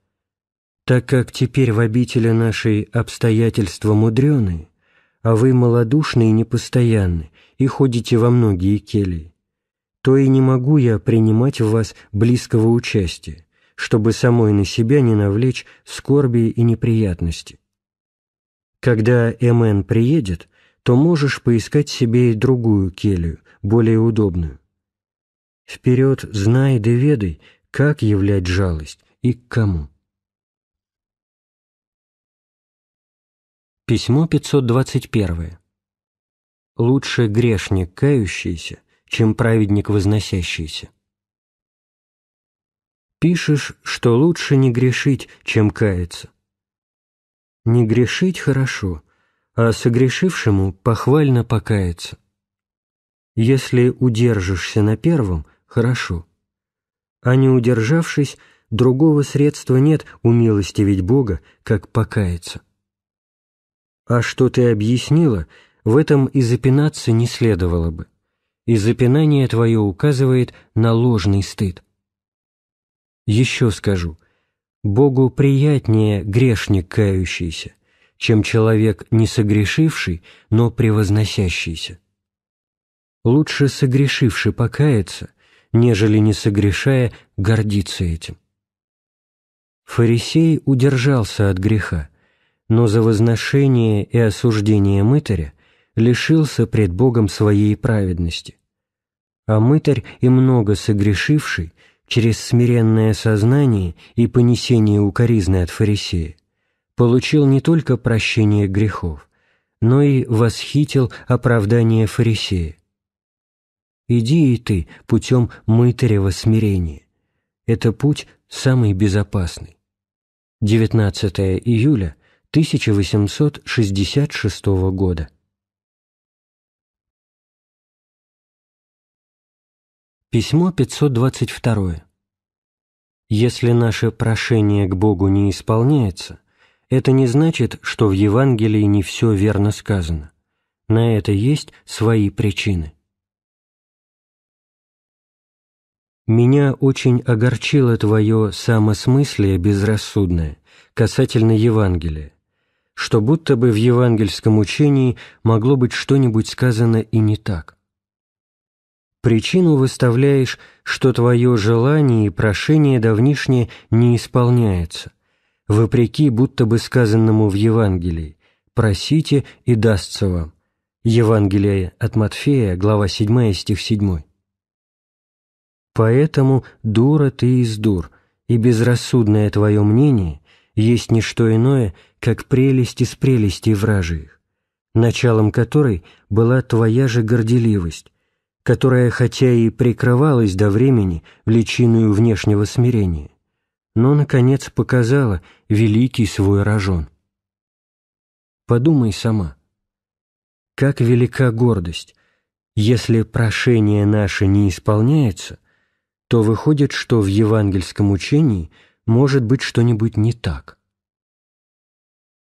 Так как теперь в обители нашей обстоятельства мудреные, а вы малодушны и непостоянны, и ходите во многие келии, то и не могу я принимать в вас близкого участия, чтобы самой на себя не навлечь скорби и неприятности. Когда МН приедет, то можешь поискать себе и другую келью, более удобную. Вперед знай да ведай, как являть жалость и к кому. Письмо 521. Лучше грешник кающийся, чем праведник возносящийся. Пишешь, что лучше не грешить, чем каяться. Не грешить хорошо, а согрешившему похвально покаяться. Если удержишься на первом – хорошо. А не удержавшись, другого средства нет у милости, ведь Бога, как покаяться. А что ты объяснила, в этом и запинаться не следовало бы и запинание твое указывает на ложный стыд. Еще скажу, Богу приятнее грешник кающийся, чем человек не согрешивший, но превозносящийся. Лучше согрешивший покаяться, нежели не согрешая гордиться этим. Фарисей удержался от греха, но за возношение и осуждение мытаря лишился пред Богом своей праведности. А мытарь и много согрешивший через смиренное сознание и понесение укоризны от фарисея получил не только прощение грехов, но и восхитил оправдание фарисея. Иди и ты путем мытарева смирения. Это путь самый безопасный. 19 июля 1866 года. Письмо 522. Если наше прошение к Богу не исполняется, это не значит, что в Евангелии не все верно сказано. На это есть свои причины. Меня очень огорчило твое самосмыслие безрассудное касательно Евангелия, что будто бы в евангельском учении могло быть что-нибудь сказано и не так. Причину выставляешь, что твое желание и прошение давнишнее не исполняется, вопреки будто бы сказанному в Евангелии «просите и дастся вам». Евангелие от Матфея, глава 7, стих 7. «Поэтому дура ты из дур, и безрассудное твое мнение есть не что иное, как прелесть из прелестей вражиих, началом которой была твоя же горделивость, которая хотя и прикрывалась до времени личиною внешнего смирения, но, наконец, показала великий свой рожон. Подумай сама, как велика гордость, если прошение наше не исполняется, то выходит, что в евангельском учении может быть что-нибудь не так.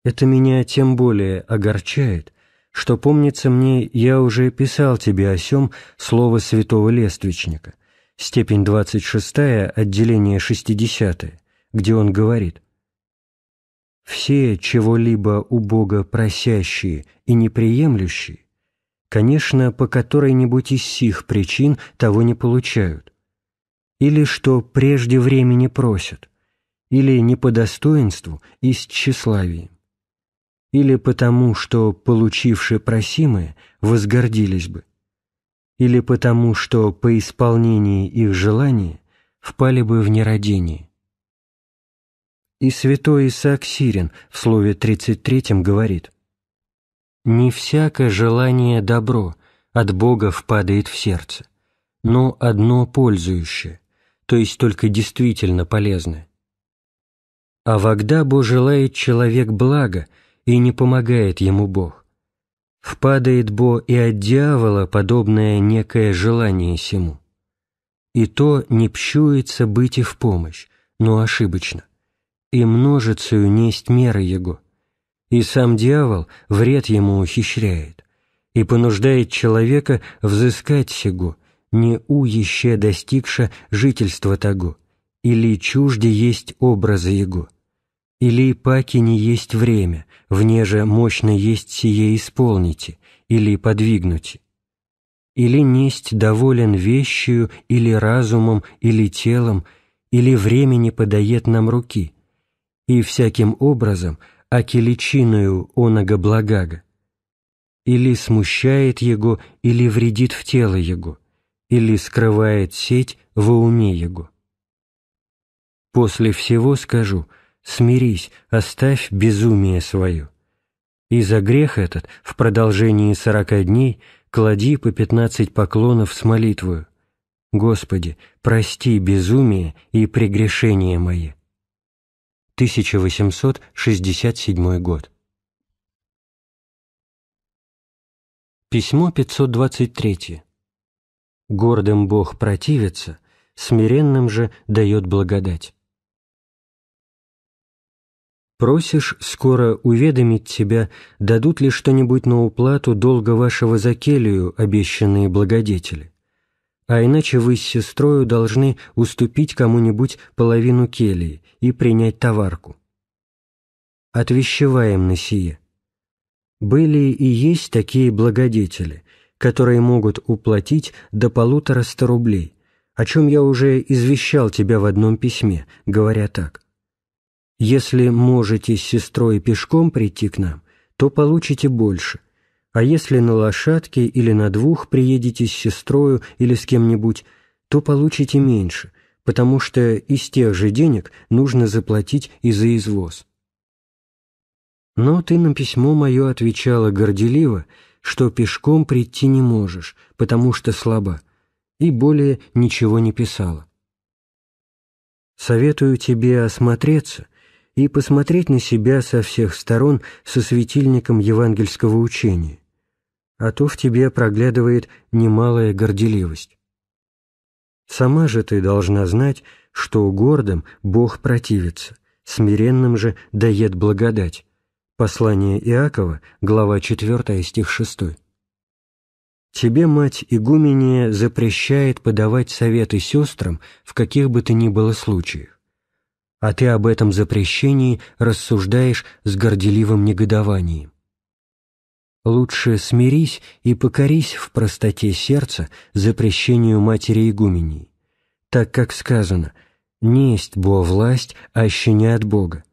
Это меня тем более огорчает, что, помнится мне, я уже писал тебе о сем слово святого лествичника, степень 26, отделение 60, где он говорит «Все, чего-либо у Бога просящие и неприемлющие, конечно, по которой-нибудь из сих причин того не получают, или что прежде времени просят, или не по достоинству и с тщеславием или потому, что, получившие просимые возгордились бы, или потому, что по исполнении их желания впали бы в нерадение. И святой Исаак Сирин в слове 33 говорит «Не всякое желание добро от Бога впадает в сердце, но одно пользующее, то есть только действительно полезное. А когда Бог желает человек блага, и не помогает ему Бог. Впадает Бо и от дьявола подобное некое желание сему. И то не пщуется быть и в помощь, но ошибочно, и множицею несть меры его. И сам дьявол вред ему ухищряет, и понуждает человека взыскать сего, не у достигша жительства того, или чужде есть образа его или паки не есть время, вне же мощно есть сие исполните, или подвигнути. Или несть доволен вещью, или разумом, или телом, или времени подает нам руки. И всяким образом, аки личиною онага благага. Или смущает его, или вредит в тело его, или скрывает сеть во уме его. После всего скажу — смирись, оставь безумие свое. И за грех этот в продолжении сорока дней клади по пятнадцать поклонов с молитвою. Господи, прости безумие и прегрешение мои. 1867 год. Письмо 523. Гордым Бог противится, смиренным же дает благодать. Просишь скоро уведомить тебя, дадут ли что-нибудь на уплату долга вашего за келью обещанные благодетели. А иначе вы с сестрою должны уступить кому-нибудь половину келии и принять товарку. Отвещеваем на сие. Были и есть такие благодетели, которые могут уплатить до полутора ста рублей, о чем я уже извещал тебя в одном письме, говоря так – если можете с сестрой пешком прийти к нам, то получите больше, а если на лошадке или на двух приедете с сестрою или с кем-нибудь, то получите меньше, потому что из тех же денег нужно заплатить и за извоз. Но ты на письмо мое отвечала горделиво, что пешком прийти не можешь, потому что слаба, и более ничего не писала. Советую тебе осмотреться и посмотреть на себя со всех сторон со светильником евангельского учения, а то в тебе проглядывает немалая горделивость. Сама же ты должна знать, что гордым Бог противится, смиренным же дает благодать. Послание Иакова, глава 4, стих 6. Тебе, мать игумения, запрещает подавать советы сестрам в каких бы то ни было случаях а ты об этом запрещении рассуждаешь с горделивым негодованием. Лучше смирись и покорись в простоте сердца запрещению матери игуменей, так как сказано «Не есть бо власть, аще не от Бога.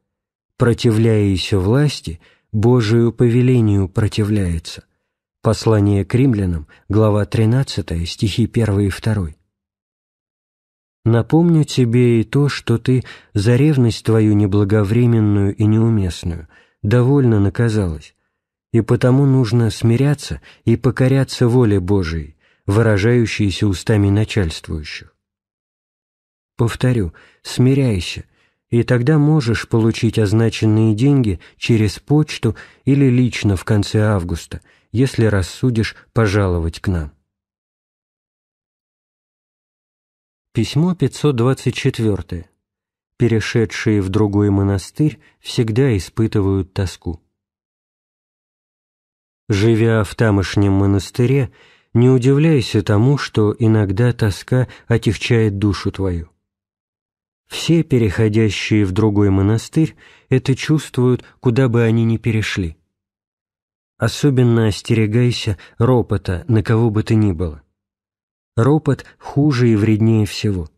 Противляяся власти, Божию повелению противляется». Послание к римлянам, глава 13, стихи 1 и 2. Напомню тебе и то, что ты за ревность твою неблаговременную и неуместную довольно наказалась, и потому нужно смиряться и покоряться воле Божией, выражающейся устами начальствующих. Повторю, смиряйся, и тогда можешь получить означенные деньги через почту или лично в конце августа, если рассудишь пожаловать к нам. Письмо 524. Перешедшие в другой монастырь всегда испытывают тоску. Живя в тамошнем монастыре, не удивляйся тому, что иногда тоска отягчает душу твою. Все переходящие в другой монастырь это чувствуют, куда бы они ни перешли. Особенно остерегайся ропота на кого бы ты ни было ропот хуже и вреднее всего.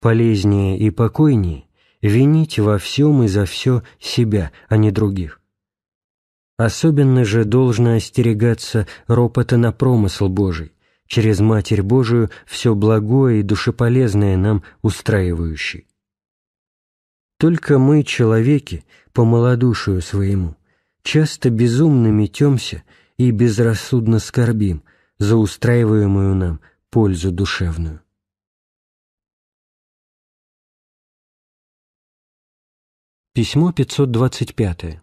Полезнее и покойнее винить во всем и за все себя, а не других. Особенно же должно остерегаться ропота на промысл Божий, через Матерь Божию все благое и душеполезное нам устраивающий. Только мы, человеки, по малодушию своему, часто безумно метемся и безрассудно скорбим, за устраиваемую нам пользу душевную. Письмо 525.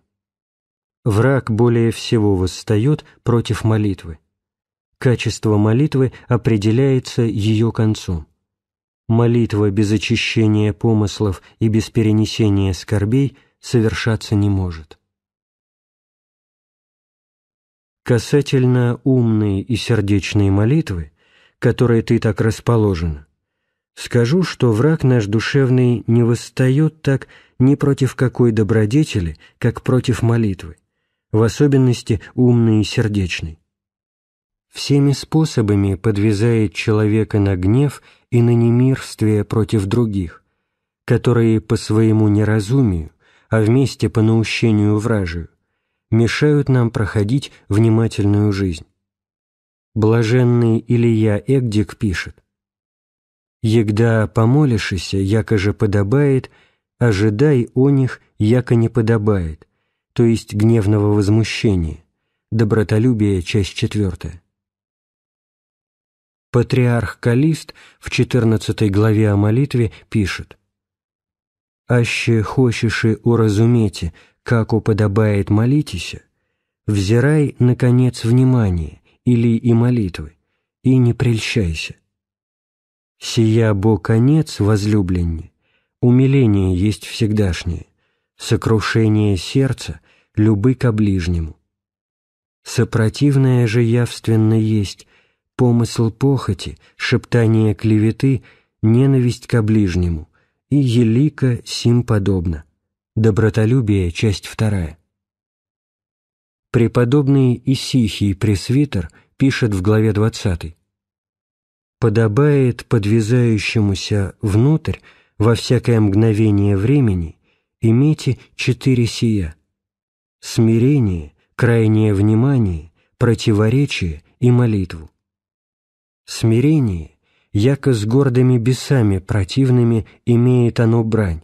Враг более всего восстает против молитвы. Качество молитвы определяется ее концом. Молитва без очищения помыслов и без перенесения скорбей совершаться не может. Касательно умной и сердечной молитвы, которой ты так расположен, скажу, что враг наш душевный не восстает так ни против какой добродетели, как против молитвы, в особенности умной и сердечной. Всеми способами подвязает человека на гнев и на немирствие против других, которые по своему неразумию, а вместе по наущению вражию, мешают нам проходить внимательную жизнь. Блаженный Илья Эгдик пишет, «Егда помолишься, яко же подобает, ожидай о них, яко не подобает, то есть гневного возмущения». Добротолюбие, часть четвертая. Патриарх Калист в 14 главе о молитве пишет «Аще хочеши уразумете, как уподобает молитеся, взирай, наконец, внимание или и молитвы, и не прельщайся. Сия бо конец, возлюбленне, умиление есть всегдашнее, сокрушение сердца, любы ко ближнему. Сопротивное же явственно есть помысл похоти, шептание клеветы, ненависть ко ближнему и елика сим подобно. Добротолюбие, часть вторая. Преподобный Исихий Пресвитер пишет в главе 20 «Подобает подвязающемуся внутрь во всякое мгновение времени имейте четыре сия – смирение, крайнее внимание, противоречие и молитву. Смирение, яко с гордыми бесами противными, имеет оно брань,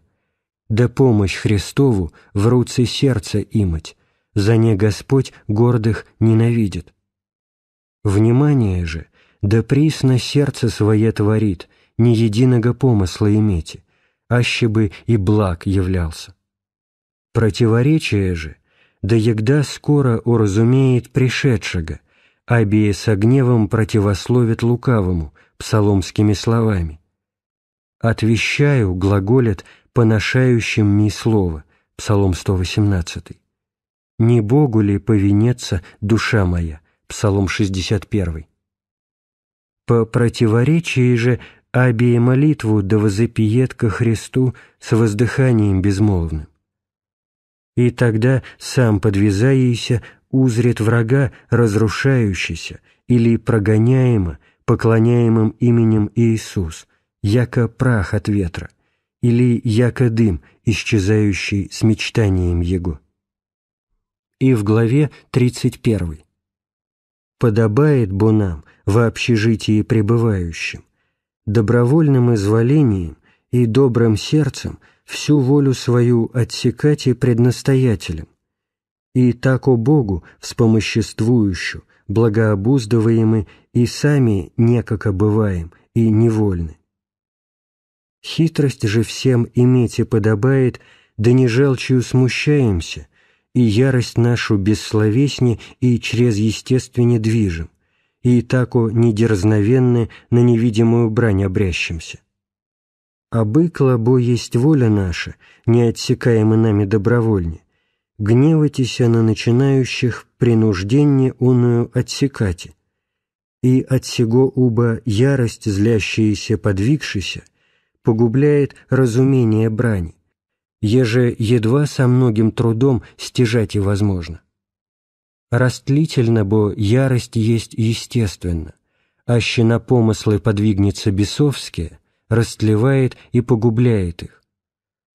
да помощь Христову в руце сердца имать, за не Господь гордых ненавидит. Внимание же, да присно сердце свое творит, ни единого помысла имейте, аще бы и благ являлся. Противоречие же, да егда скоро уразумеет пришедшего, абие со гневом противословит лукавому, псаломскими словами. «Отвещаю», — глаголет поношающим ми слово» Псалом 118. «Не Богу ли повинется душа моя» Псалом 61. По противоречии же абие молитву да возопиет ко Христу с воздыханием безмолвным. И тогда сам подвязающийся узрит врага, разрушающийся или прогоняемо, поклоняемым именем Иисус, яко прах от ветра или яко дым, исчезающий с мечтанием его. И в главе 31. «Подобает нам во общежитии пребывающим, добровольным изволением и добрым сердцем всю волю свою отсекать и преднастоятелем. и так о Богу вспомоществующую, благообуздываемы и сами некоко бываем и невольны. Хитрость же всем иметь и подобает, да не желчью смущаемся, и ярость нашу бессловесни и чрезъестественне движем, и тако недерзновенны на невидимую брань обрящимся. А бык бо есть воля наша, не отсекаема нами добровольне. Гневайтесь на начинающих, принуждение уную отсекати. И от сего уба ярость, злящаяся, подвигшися, — погубляет разумение брани, еже едва со многим трудом стяжать и возможно. Растлительно, бо ярость есть естественно, аще на помыслы подвигнется бесовские, растлевает и погубляет их.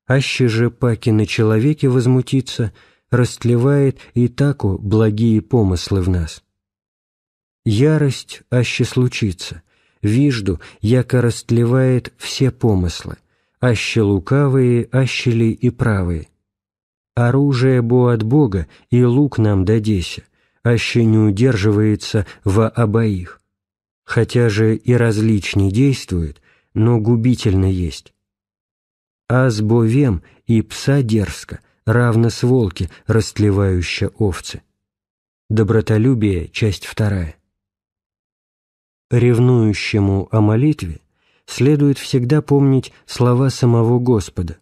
Аще же паки на человеке возмутится, растлевает и таку благие помыслы в нас. Ярость аще случится — вижду, яко растлевает все помыслы, аще лукавые, аще ли и правые. Оружие бо от Бога, и лук нам дадеся, аще не удерживается во обоих. Хотя же и различней действует, но губительно есть. Аз бо вем и пса дерзко, равно с волки, растлевающа овцы. Добротолюбие, часть вторая. Ревнующему о молитве следует всегда помнить слова самого Господа.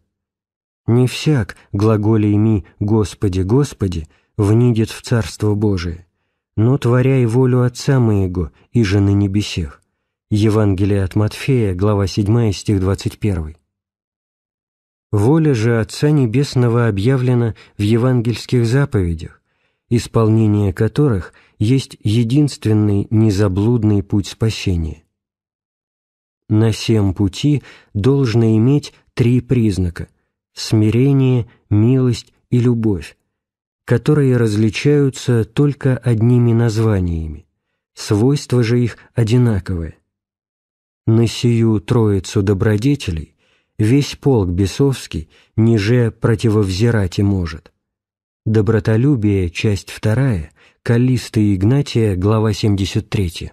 «Не всяк, глаголей ми Господи, Господи, внидет в Царство Божие, но творяй волю Отца моего и на небесех». Евангелие от Матфея, глава 7, стих 21. Воля же Отца Небесного объявлена в евангельских заповедях, исполнение которых есть единственный незаблудный путь спасения. На всем пути должно иметь три признака – смирение, милость и любовь, которые различаются только одними названиями, свойства же их одинаковые. На сию троицу добродетелей весь полк бесовский ниже противовзирать и может – Добротолюбие, часть 2, Каллиста и Игнатия, глава 73.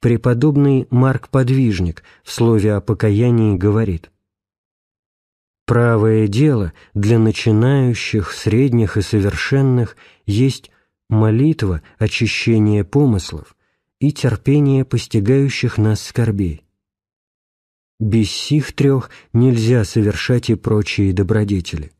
Преподобный Марк Подвижник в слове о покаянии говорит «Правое дело для начинающих, средних и совершенных есть молитва, очищение помыслов и терпение постигающих нас скорбей. Без сих трех нельзя совершать и прочие добродетели».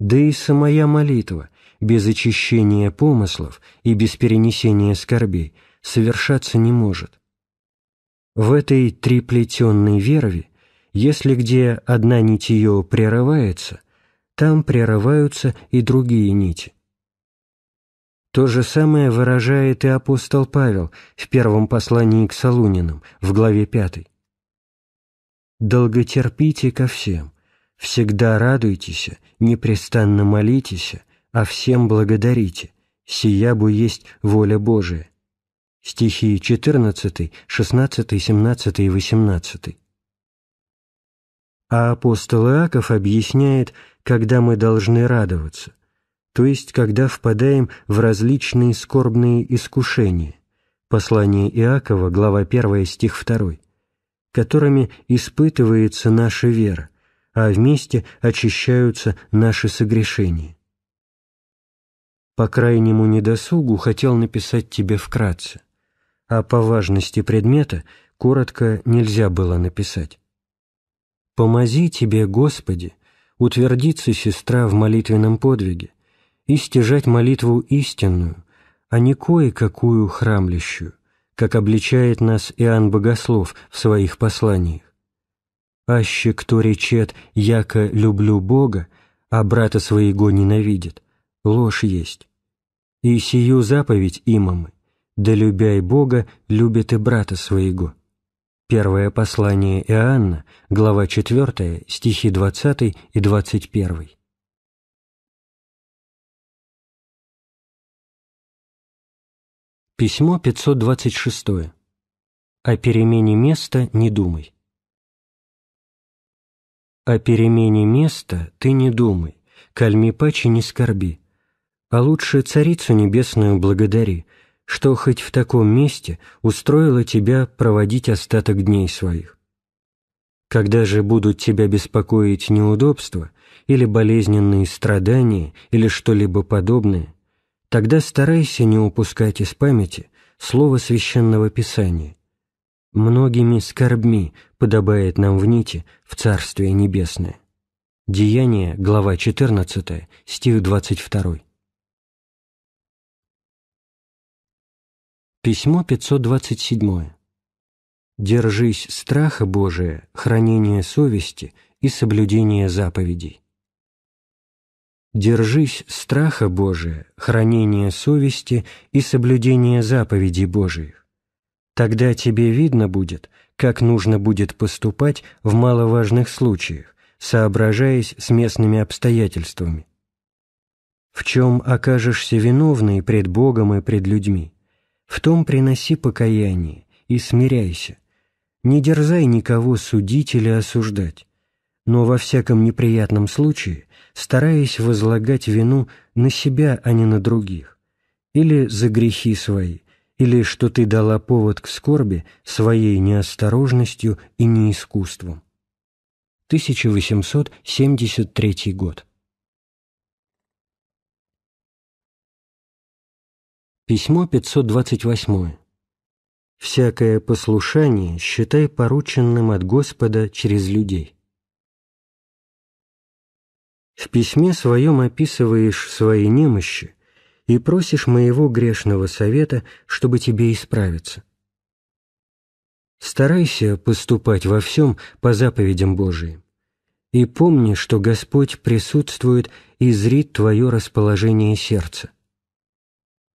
Да и самая молитва, без очищения помыслов и без перенесения скорбей, совершаться не может. В этой триплетенной верви, если где одна нить ее прерывается, там прерываются и другие нити. То же самое выражает и апостол Павел в первом послании к Солунинам, в главе 5. «Долготерпите ко всем, Всегда радуйтесь, непрестанно молитесь, а всем благодарите. Сия бы есть воля Божия. Стихи 14, 16, 17 и 18. А апостол Иаков объясняет, когда мы должны радоваться, то есть когда впадаем в различные скорбные искушения. Послание Иакова, глава 1, стих 2, которыми испытывается наша вера – а вместе очищаются наши согрешения. По крайнему недосугу хотел написать тебе вкратце, а по важности предмета коротко нельзя было написать. «Помози тебе, Господи, утвердиться сестра в молитвенном подвиге и стяжать молитву истинную, а не кое-какую храмлющую, как обличает нас Иоанн Богослов в своих посланиях. Аще кто речет «яко люблю Бога», а брата своего ненавидит, ложь есть. И сию заповедь имамы, да любяй Бога, любит и брата своего». Первое послание Иоанна, глава 4, стихи 20 и 21. Письмо 526. О перемене места не думай. О перемене места ты не думай, кальми паче не скорби. А лучше Царицу Небесную благодари, что хоть в таком месте устроила тебя проводить остаток дней своих. Когда же будут тебя беспокоить неудобства или болезненные страдания или что-либо подобное, тогда старайся не упускать из памяти слово Священного Писания. «Многими скорбми подобает нам в нити в Царствие Небесное. Деяние, глава 14, стих 22. Письмо 527. Держись страха Божия, хранения совести и соблюдения заповедей. Держись страха Божия, хранения совести и соблюдения заповедей Божиих. Тогда тебе видно будет – как нужно будет поступать в маловажных случаях, соображаясь с местными обстоятельствами. В чем окажешься виновный пред Богом и пред людьми, в том приноси покаяние и смиряйся. Не дерзай никого судить или осуждать, но во всяком неприятном случае стараясь возлагать вину на себя, а не на других, или за грехи свои, или что ты дала повод к скорби своей неосторожностью и неискусством. 1873 год. Письмо 528. «Всякое послушание считай порученным от Господа через людей». В письме своем описываешь свои немощи, и просишь моего грешного совета, чтобы тебе исправиться. Старайся поступать во всем по заповедям Божиим. И помни, что Господь присутствует и зрит твое расположение сердца.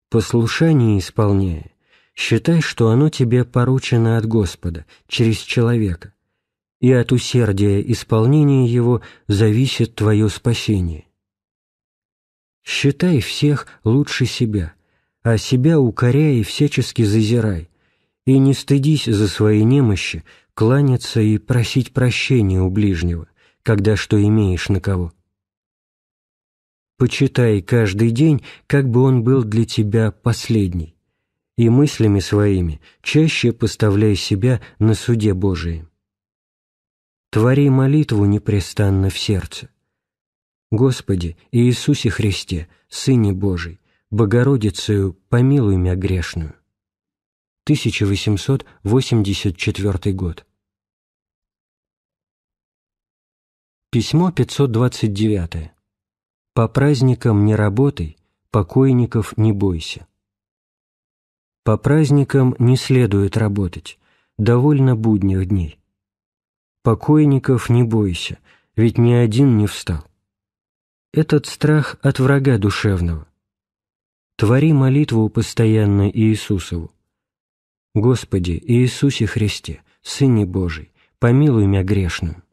Послушание исполняя, считай, что оно тебе поручено от Господа, через человека, и от усердия исполнения его зависит твое спасение. Считай всех лучше себя, а себя укоряй и всячески зазирай, и не стыдись за свои немощи кланяться и просить прощения у ближнего, когда что имеешь на кого. Почитай каждый день, как бы он был для тебя последний, и мыслями своими чаще поставляй себя на суде Божием. Твори молитву непрестанно в сердце. Господи Иисусе Христе, Сыне Божий, Богородицею помилуй меня грешную. 1884 год. Письмо 529. «По праздникам не работай, покойников не бойся». По праздникам не следует работать, довольно будних дней. Покойников не бойся, ведь ни один не встал. Этот страх от врага душевного. Твори молитву постоянно Иисусову. «Господи, Иисусе Христе, Сыне Божий, помилуй меня грешным.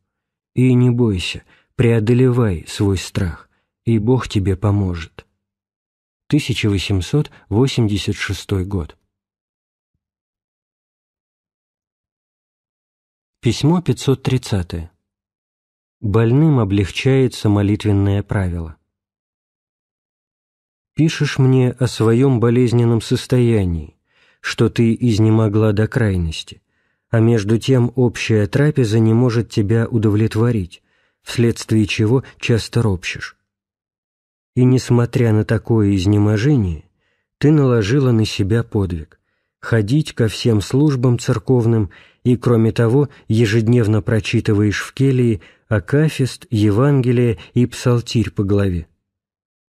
И не бойся, преодолевай свой страх, и Бог тебе поможет». 1886 год. Письмо 530 больным облегчается молитвенное правило. «Пишешь мне о своем болезненном состоянии, что ты изнемогла до крайности, а между тем общая трапеза не может тебя удовлетворить, вследствие чего часто ропщешь. И несмотря на такое изнеможение, ты наложила на себя подвиг – ходить ко всем службам церковным – и, кроме того, ежедневно прочитываешь в келии Акафист, Евангелие и Псалтирь по главе.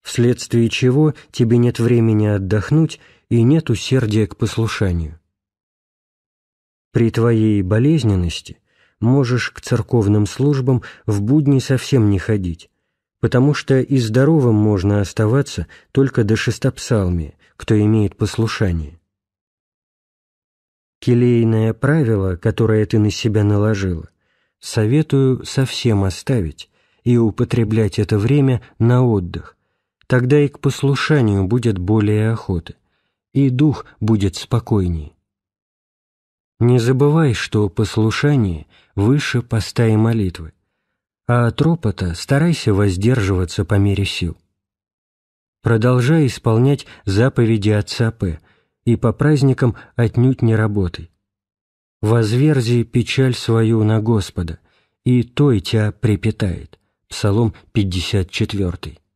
Вследствие чего тебе нет времени отдохнуть и нет усердия к послушанию. При твоей болезненности можешь к церковным службам в будни совсем не ходить, потому что и здоровым можно оставаться только до шестопсалмия, кто имеет послушание. Келейное правило, которое ты на себя наложила, советую совсем оставить и употреблять это время на отдых. Тогда и к послушанию будет более охоты, и дух будет спокойней. Не забывай, что послушание выше поста и молитвы, а от ропота старайся воздерживаться по мере сил. Продолжай исполнять заповеди отца П, и по праздникам отнюдь не работай. Возверзи печаль свою на Господа, и той тебя припитает. Псалом 54.